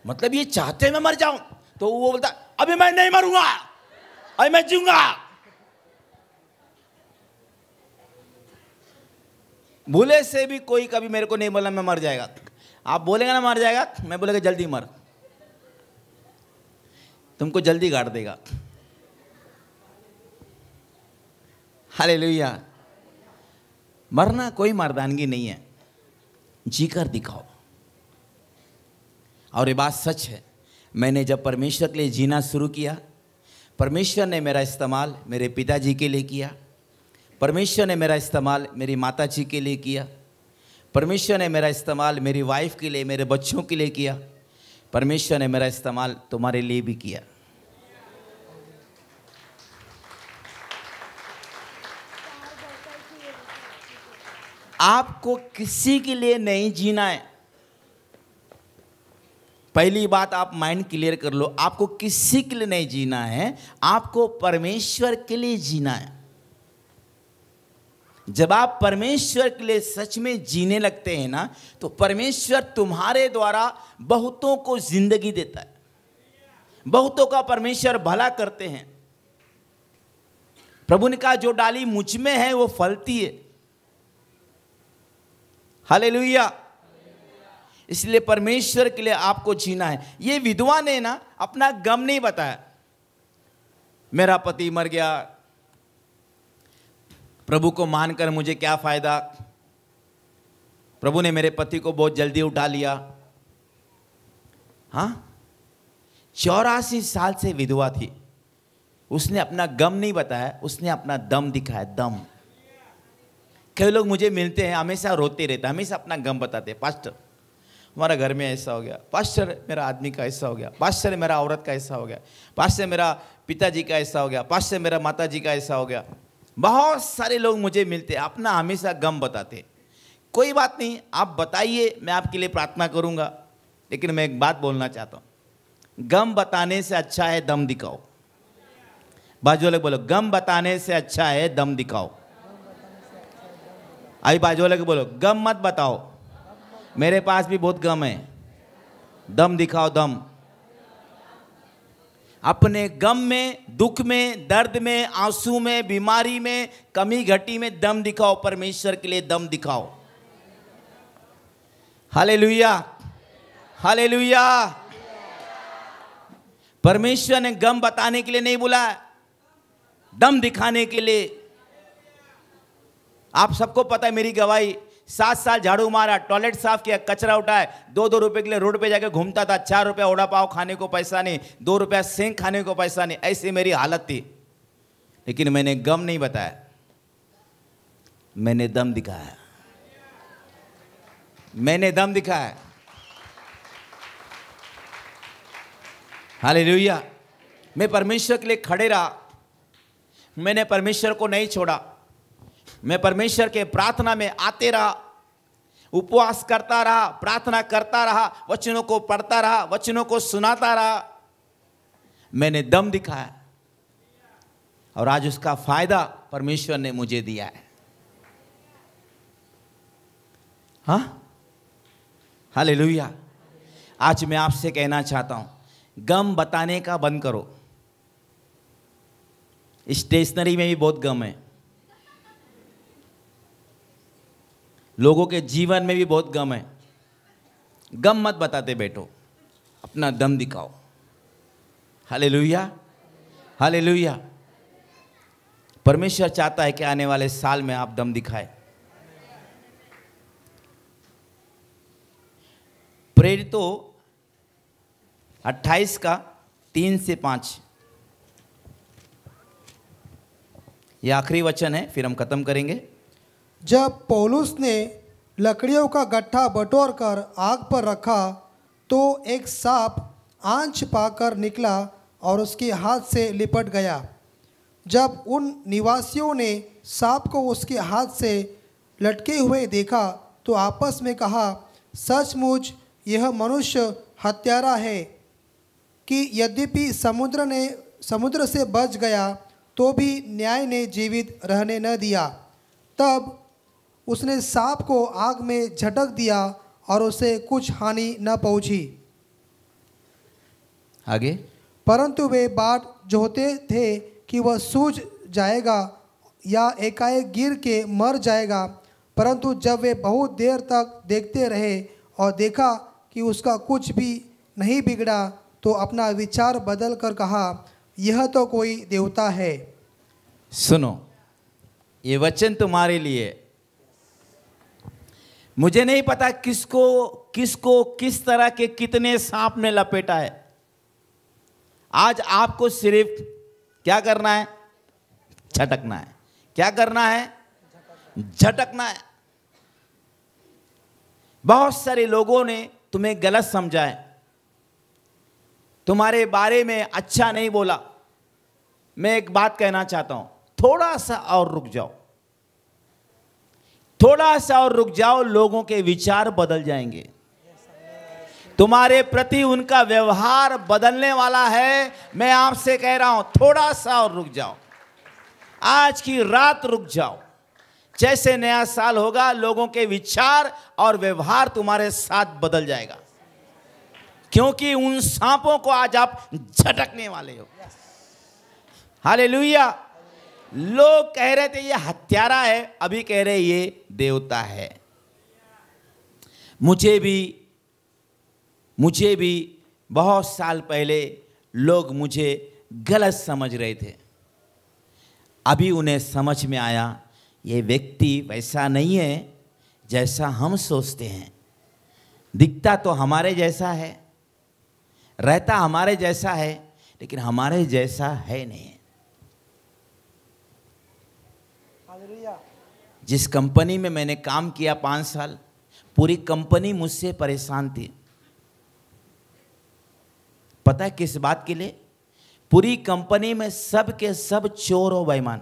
मतलब ये चाहते मैं मर जाऊं तो वो बोलता अभी मैं नहीं मरूंगा अभी मैं जीऊंगा भूले से भी कोई कभी मेरे को नहीं बोला मैं मर जाएगा आप बोलेगा ना मर जाएगा मैं बोलेगा जल्दी मर तुमको जल्दी गाड़ देगा हले मरना कोई मर्दानगी नहीं है जीकर दिखाओ और ये बात सच है मैंने जब परमेश्वर के लिए जीना शुरू किया परमेश्वर ने मेरा इस्तेमाल मेरे पिताजी के लिए किया परमेश्वर ने मेरा इस्तेमाल मेरी माता जी के लिए किया परमेश्वर ने मेरा इस्तेमाल मेरी वाइफ के लिए मेरे बच्चों के लिए किया परमेश्वर ने मेरा इस्तेमाल तुम्हारे लिए भी किया आपको किसी के लिए नहीं जीना है पहली बात आप माइंड क्लियर कर लो आपको किसी के लिए नहीं जीना है आपको परमेश्वर के लिए जीना है जब आप परमेश्वर के लिए सच में जीने लगते हैं ना तो परमेश्वर तुम्हारे द्वारा बहुतों को जिंदगी देता है बहुतों का परमेश्वर भला करते हैं प्रभु ने कहा जो डाली मुझ में है वो फलती है हालेलुया इसलिए परमेश्वर के लिए आपको जीना है ये विधवा ने ना अपना गम नहीं बताया मेरा पति मर गया प्रभु को मानकर मुझे क्या फायदा प्रभु ने मेरे पति को बहुत जल्दी उठा लिया हाँ चौरासी साल से विधवा थी उसने अपना गम नहीं बताया उसने अपना दम दिखाया दम कई लोग मुझे मिलते हैं हमेशा रोते रहते हमेशा अपना गम बताते पास्टर हमारा घर में ऐसा हो गया पाश्चर मेरा आदमी का ऐसा हो गया पाश्चर मेरा औरत का ऐसा हो गया पाश्चर मेरा पिताजी का ऐसा हो गया पाश्चर मेरा माता जी का ऐसा हो गया बहुत सारे लोग मुझे मिलते अपना हमेशा गम बताते कोई बात नहीं आप बताइए मैं आपके लिए प्रार्थना करूँगा लेकिन मैं एक बात बोलना चाहता हूँ गम बताने से अच्छा है दम दिखाओ बाजू वाले बोलो गम बताने से अच्छा है दम दिखाओ आई बाजू वाले बोलो गम मत बताओ मेरे पास भी बहुत गम है दम दिखाओ दम अपने गम में दुख में दर्द में आंसू में बीमारी में कमी घटी में दम दिखाओ परमेश्वर के लिए दम दिखाओ हाले लुया हाले लुया परमेश्वर ने गम बताने के लिए नहीं बोला दम दिखाने के लिए आप सबको पता है मेरी गवाही सात साल झाड़ू मारा टॉयलेट साफ किया कचरा उठाया दो दो रुपए के लिए रोड पे जाके घूमता था चार रुपया ओड़ा पाव खाने को पैसा नहीं दो रुपया सेंक खाने को पैसा नहीं ऐसी मेरी हालत थी लेकिन मैंने गम नहीं बताया मैंने दम दिखाया मैंने दम दिखाया हाल मैं परमेश्वर के लिए खड़े रहा मैंने परमेश्वर को नहीं छोड़ा मैं परमेश्वर के प्रार्थना में आते रहा उपवास करता रहा प्रार्थना करता रहा वचनों को पढ़ता रहा वचनों को सुनाता रहा मैंने दम दिखाया और आज उसका फायदा परमेश्वर ने मुझे दिया है हाँ हाले आज मैं आपसे कहना चाहता हूं गम बताने का बंद करो स्टेशनरी में भी बहुत गम है लोगों के जीवन में भी बहुत गम है गम मत बताते बेटो अपना दम दिखाओ हाले लुहिया हाले लुहिया परमेश्वर चाहता है कि आने वाले साल में आप दम दिखाए प्रेरितो 28 का तीन से पांच ये आखिरी वचन है फिर हम खत्म करेंगे जब पौलुस ने लकड़ियों का गट्ठा बटोर कर आग पर रखा तो एक सांप आंच पाकर निकला और उसके हाथ से लिपट गया जब उन निवासियों ने सांप को उसके हाथ से लटके हुए देखा तो आपस में कहा सचमुच यह मनुष्य हत्यारा है कि यद्यपि समुद्र ने समुद्र से बच गया तो भी न्याय ने जीवित रहने न दिया तब उसने सांप को आग में झटक दिया और उसे कुछ हानि न पहुंची आगे परंतु वे बाट जोते थे कि वह सूझ जाएगा या एकाएक गिर के मर जाएगा परंतु जब वे बहुत देर तक देखते रहे और देखा कि उसका कुछ भी नहीं बिगड़ा तो अपना विचार बदल कर कहा यह तो कोई देवता है सुनो ये वचन तुम्हारे लिए मुझे नहीं पता किसको किसको किस तरह के कितने सांप ने लपेटा है आज आपको सिर्फ क्या करना है झटकना है क्या करना है झटकना है बहुत सारे लोगों ने तुम्हें गलत समझा है तुम्हारे बारे में अच्छा नहीं बोला मैं एक बात कहना चाहता हूं थोड़ा सा और रुक जाओ थोड़ा सा और रुक जाओ लोगों के विचार बदल जाएंगे तुम्हारे प्रति उनका व्यवहार बदलने वाला है मैं आपसे कह रहा हूं थोड़ा सा और रुक जाओ आज की रात रुक जाओ जैसे नया साल होगा लोगों के विचार और व्यवहार तुम्हारे साथ बदल जाएगा क्योंकि उन सांपों को आज आप झटकने वाले हो हाले लुहिया लोग कह रहे थे ये हत्यारा है अभी कह रहे ये देवता है मुझे भी मुझे भी बहुत साल पहले लोग मुझे गलत समझ रहे थे अभी उन्हें समझ में आया ये व्यक्ति वैसा नहीं है जैसा हम सोचते हैं दिखता तो हमारे जैसा है रहता हमारे जैसा है लेकिन हमारे जैसा है नहीं जिस कंपनी में मैंने काम किया पाँच साल पूरी कंपनी मुझसे परेशान थी पता है किस बात के लिए पूरी कंपनी में सब के सब चोर और बेईमान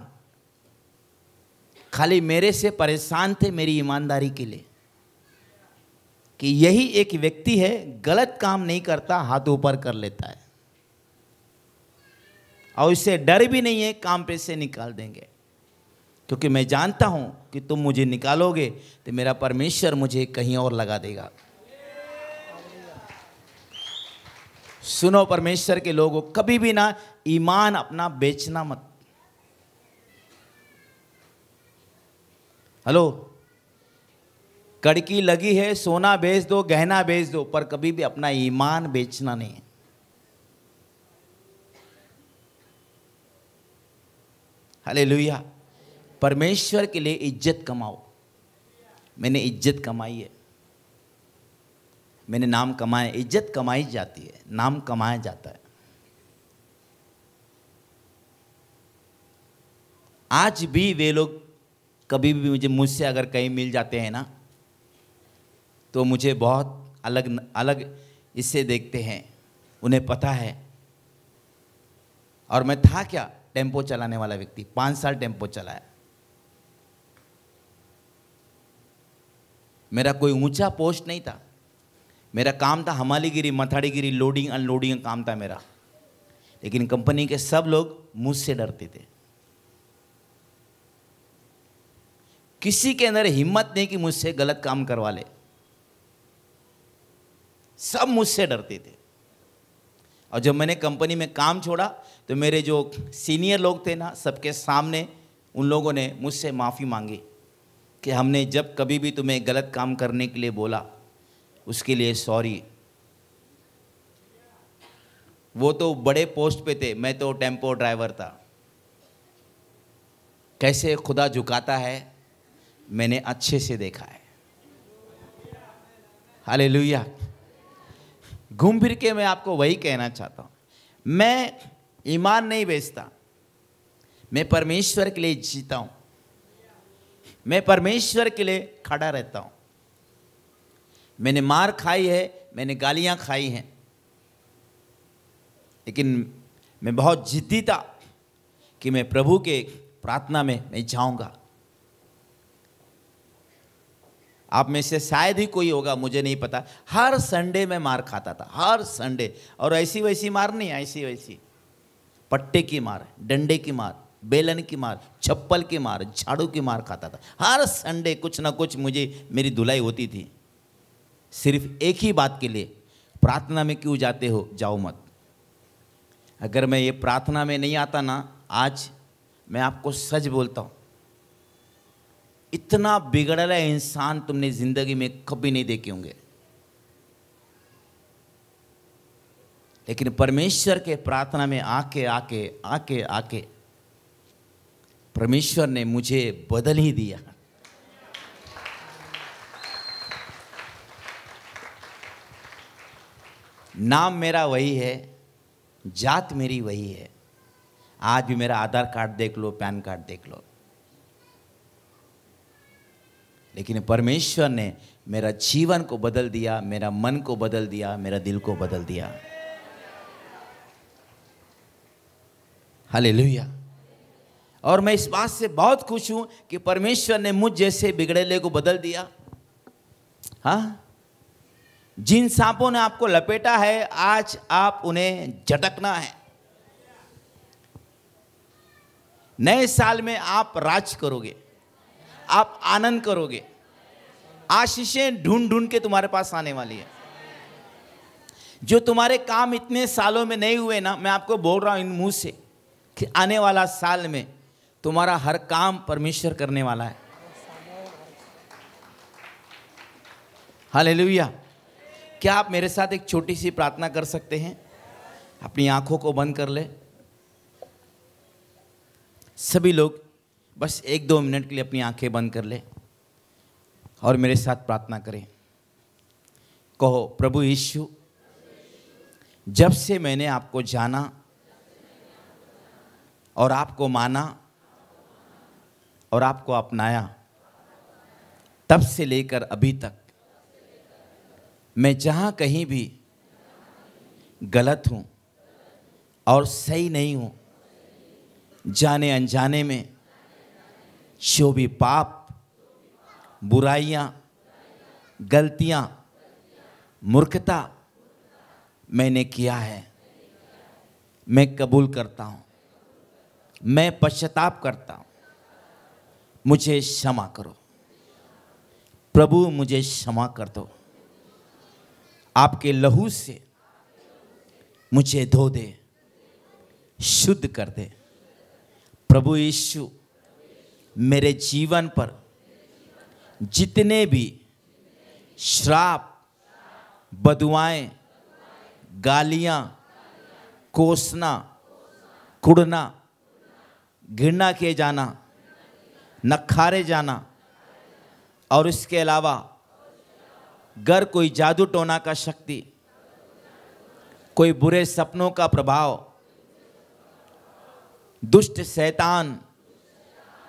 खाली मेरे से परेशान थे मेरी ईमानदारी के लिए कि यही एक व्यक्ति है गलत काम नहीं करता हाथ ऊपर कर लेता है और इससे डर भी नहीं है काम पे से निकाल देंगे क्योंकि मैं जानता हूं कि तुम मुझे निकालोगे तो मेरा परमेश्वर मुझे कहीं और लगा देगा सुनो परमेश्वर के लोगों कभी भी ना ईमान अपना बेचना मत हेलो कड़की लगी है सोना बेच दो गहना बेच दो पर कभी भी अपना ईमान बेचना नहीं है हालेलुया परमेश्वर के लिए इज्जत कमाओ मैंने इज्जत कमाई है मैंने नाम कमाया इज्जत कमाई जाती है नाम कमाया जाता है आज भी वे लोग कभी भी मुझे मुझसे अगर कहीं मिल जाते हैं ना तो मुझे बहुत अलग अलग इससे देखते हैं उन्हें पता है और मैं था क्या टेम्पो चलाने वाला व्यक्ति पाँच साल टेम्पो चलाया मेरा कोई ऊंचा पोस्ट नहीं था मेरा काम था हमालीगिरी मथाड़ीगिरी लोडिंग अनलोडिंग काम था मेरा लेकिन कंपनी के सब लोग मुझसे डरते थे किसी के अंदर हिम्मत नहीं कि मुझसे गलत काम करवा ले सब मुझसे डरते थे और जब मैंने कंपनी में काम छोड़ा तो मेरे जो सीनियर लोग थे ना सबके सामने उन लोगों ने मुझसे माफ़ी मांगी कि हमने जब कभी भी तुम्हें गलत काम करने के लिए बोला उसके लिए सॉरी वो तो बड़े पोस्ट पे थे मैं तो टेम्पो ड्राइवर था कैसे खुदा झुकाता है मैंने अच्छे से देखा है हाले घूम फिर के मैं आपको वही कहना चाहता हूँ मैं ईमान नहीं बेचता मैं परमेश्वर के लिए जीता हूँ मैं परमेश्वर के लिए खड़ा रहता हूँ मैंने मार खाई है मैंने गालियाँ खाई हैं लेकिन मैं बहुत जिद्दी था कि मैं प्रभु के प्रार्थना में मैं जाऊंगा आप में से शायद ही कोई होगा मुझे नहीं पता हर संडे मैं मार खाता था हर संडे और ऐसी वैसी मार नहीं ऐसी वैसी पट्टे की मार डंडे की मार बेलन की मार छप्पल की मार झाड़ू की मार खाता था हर संडे कुछ ना कुछ मुझे मेरी धुलाई होती थी सिर्फ एक ही बात के लिए प्रार्थना में क्यों जाते हो जाओ मत अगर मैं ये प्रार्थना में नहीं आता ना आज मैं आपको सच बोलता हूँ इतना बिगड़ला इंसान तुमने जिंदगी में कभी नहीं देखे होंगे लेकिन परमेश्वर के प्रार्थना में आके आके आके आके परमेश्वर ने मुझे बदल ही दिया नाम मेरा वही है जात मेरी वही है आज भी मेरा आधार कार्ड देख लो पैन कार्ड देख लो लेकिन परमेश्वर ने मेरा जीवन को बदल दिया मेरा मन को बदल दिया मेरा दिल को बदल दिया लोहिया और मैं इस बात से बहुत खुश हूं कि परमेश्वर ने मुझ जैसे बिगड़ेले को बदल दिया हाँ जिन सांपों ने आपको लपेटा है आज आप उन्हें झटकना है नए साल में आप राज करोगे आप आनंद करोगे आशीषें ढूंढ ढूंढ के तुम्हारे पास आने वाली है जो तुम्हारे काम इतने सालों में नहीं हुए ना मैं आपको बोल रहा हूं इन मुंह से कि आने वाला साल में तुम्हारा हर काम परमेश्वर करने वाला है हालेलुया क्या आप मेरे साथ एक छोटी सी प्रार्थना कर सकते हैं अपनी आंखों को बंद कर ले सभी लोग बस एक दो मिनट के लिए अपनी आंखें बंद कर ले और मेरे साथ प्रार्थना करें कहो प्रभु यीशु जब से मैंने आपको जाना और आपको माना और आपको अपनाया तब से लेकर अभी तक मैं जहाँ कहीं भी गलत हूँ और सही नहीं हूँ जाने अनजाने में जो भी पाप बुराइयाँ गलतियाँ मूर्खता मैंने किया है मैं कबूल करता हूँ मैं पश्चाताप करता हूँ मुझे क्षमा करो प्रभु मुझे क्षमा कर दो आपके लहू से मुझे धो दे शुद्ध कर दे प्रभु यीशु मेरे जीवन पर जितने भी श्राप बदुआएं गालियां कोसना कुड़ना घृणा किए जाना नखारे जाना और इसके अलावा गर कोई जादू टोना का शक्ति कोई बुरे सपनों का प्रभाव दुष्ट शैतान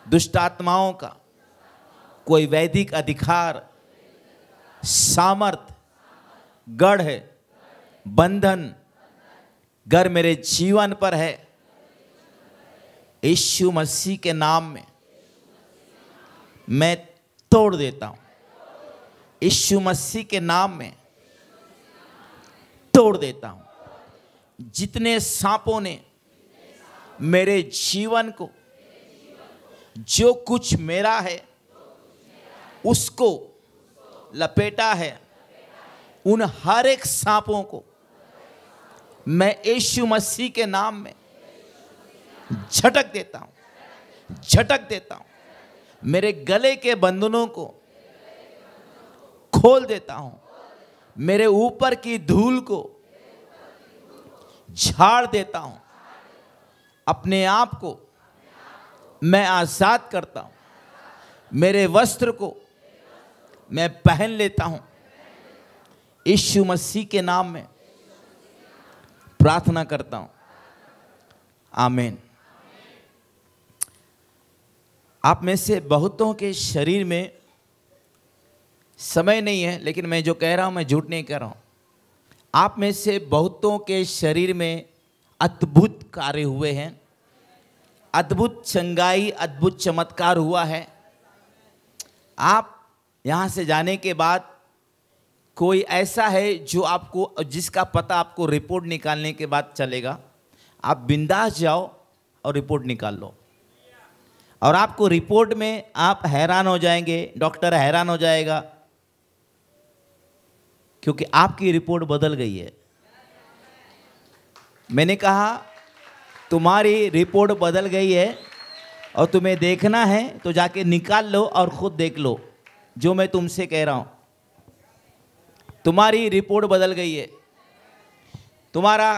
दुष्ट आत्माओं का कोई वैदिक अधिकार सामर्थ गढ़ है बंधन गर मेरे जीवन पर है यीशु मसीह के नाम में मैं तोड़ देता हूं यशु मसीह के नाम में तोड़ देता हूं जितने सांपों ने मेरे जीवन को जो कुछ मेरा है उसको लपेटा है उन हर एक सांपों को मैं यशु मसीह के नाम में झटक देता हूं झटक देता हूं मेरे गले के बंधनों को खोल देता हूं मेरे ऊपर की धूल को झाड़ देता हूं अपने आप को मैं आज़ाद करता हूँ मेरे वस्त्र को मैं पहन लेता हूँ यशु मसीह के नाम में प्रार्थना करता हूँ आमेन आप में से बहुतों के शरीर में समय नहीं है लेकिन मैं जो कह रहा हूँ मैं झूठ नहीं कह रहा हूँ आप में से बहुतों के शरीर में अद्भुत कार्य हुए हैं अद्भुत चंगाई अद्भुत चमत्कार हुआ है आप यहाँ से जाने के बाद कोई ऐसा है जो आपको जिसका पता आपको रिपोर्ट निकालने के बाद चलेगा आप बिंदास जाओ और रिपोर्ट निकाल लो और आपको रिपोर्ट में आप हैरान हो जाएंगे डॉक्टर हैरान हो जाएगा क्योंकि आपकी रिपोर्ट बदल गई है मैंने कहा तुम्हारी रिपोर्ट बदल गई है और तुम्हें देखना है तो जाके निकाल लो और ख़ुद देख लो जो मैं तुमसे कह रहा हूँ तुम्हारी रिपोर्ट बदल गई है तुम्हारा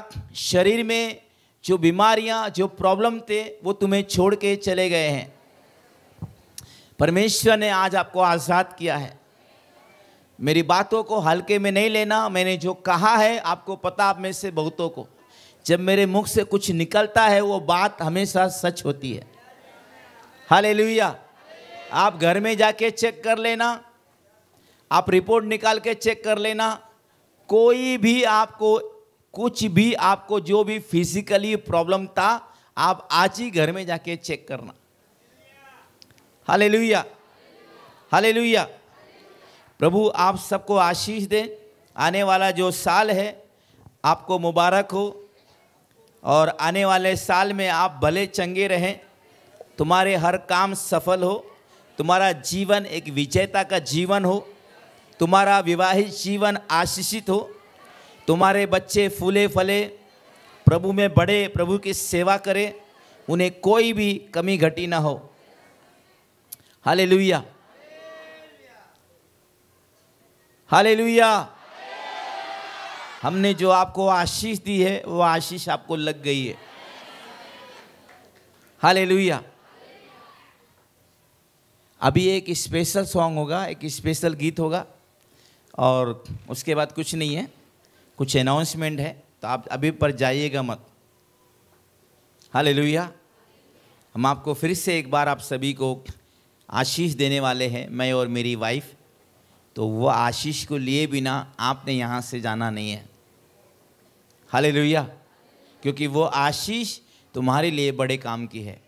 शरीर में जो बीमारियाँ जो प्रॉब्लम थे वो तुम्हें छोड़ के चले गए हैं परमेश्वर ने आज आपको आज़ाद किया है मेरी बातों को हल्के में नहीं लेना मैंने जो कहा है आपको पता आप में से बहुतों को जब मेरे मुख से कुछ निकलता है वो बात हमेशा सच होती है हालेलुया आप घर में जाके चेक कर लेना आप रिपोर्ट निकाल के चेक कर लेना कोई भी आपको कुछ भी आपको जो भी फिजिकली प्रॉब्लम था आप आज ही घर में जाके चेक करना हाले लुया हाले लुया प्रभु आप सबको आशीष दें आने वाला जो साल है आपको मुबारक हो और आने वाले साल में आप भले चंगे रहें तुम्हारे हर काम सफल हो तुम्हारा जीवन एक विजेता का जीवन हो तुम्हारा विवाहित जीवन आशीषित हो तुम्हारे बच्चे फूले फले प्रभु में बड़े प्रभु की सेवा करें उन्हें कोई भी कमी घटी ना हो हालेलुया हालेलुया हमने जो आपको आशीष दी है वो आशीष आपको लग गई है हालेलुया अभी एक स्पेशल सॉन्ग होगा एक स्पेशल गीत होगा और उसके बाद कुछ नहीं है कुछ अनाउंसमेंट है तो आप अभी पर जाइएगा मत हालेलुया हम आपको फिर से एक बार आप सभी को आशीष देने वाले हैं मैं और मेरी वाइफ तो वह आशीष को लिए बिना आपने यहाँ से जाना नहीं है हाल क्योंकि वो आशीष तुम्हारे लिए बड़े काम की है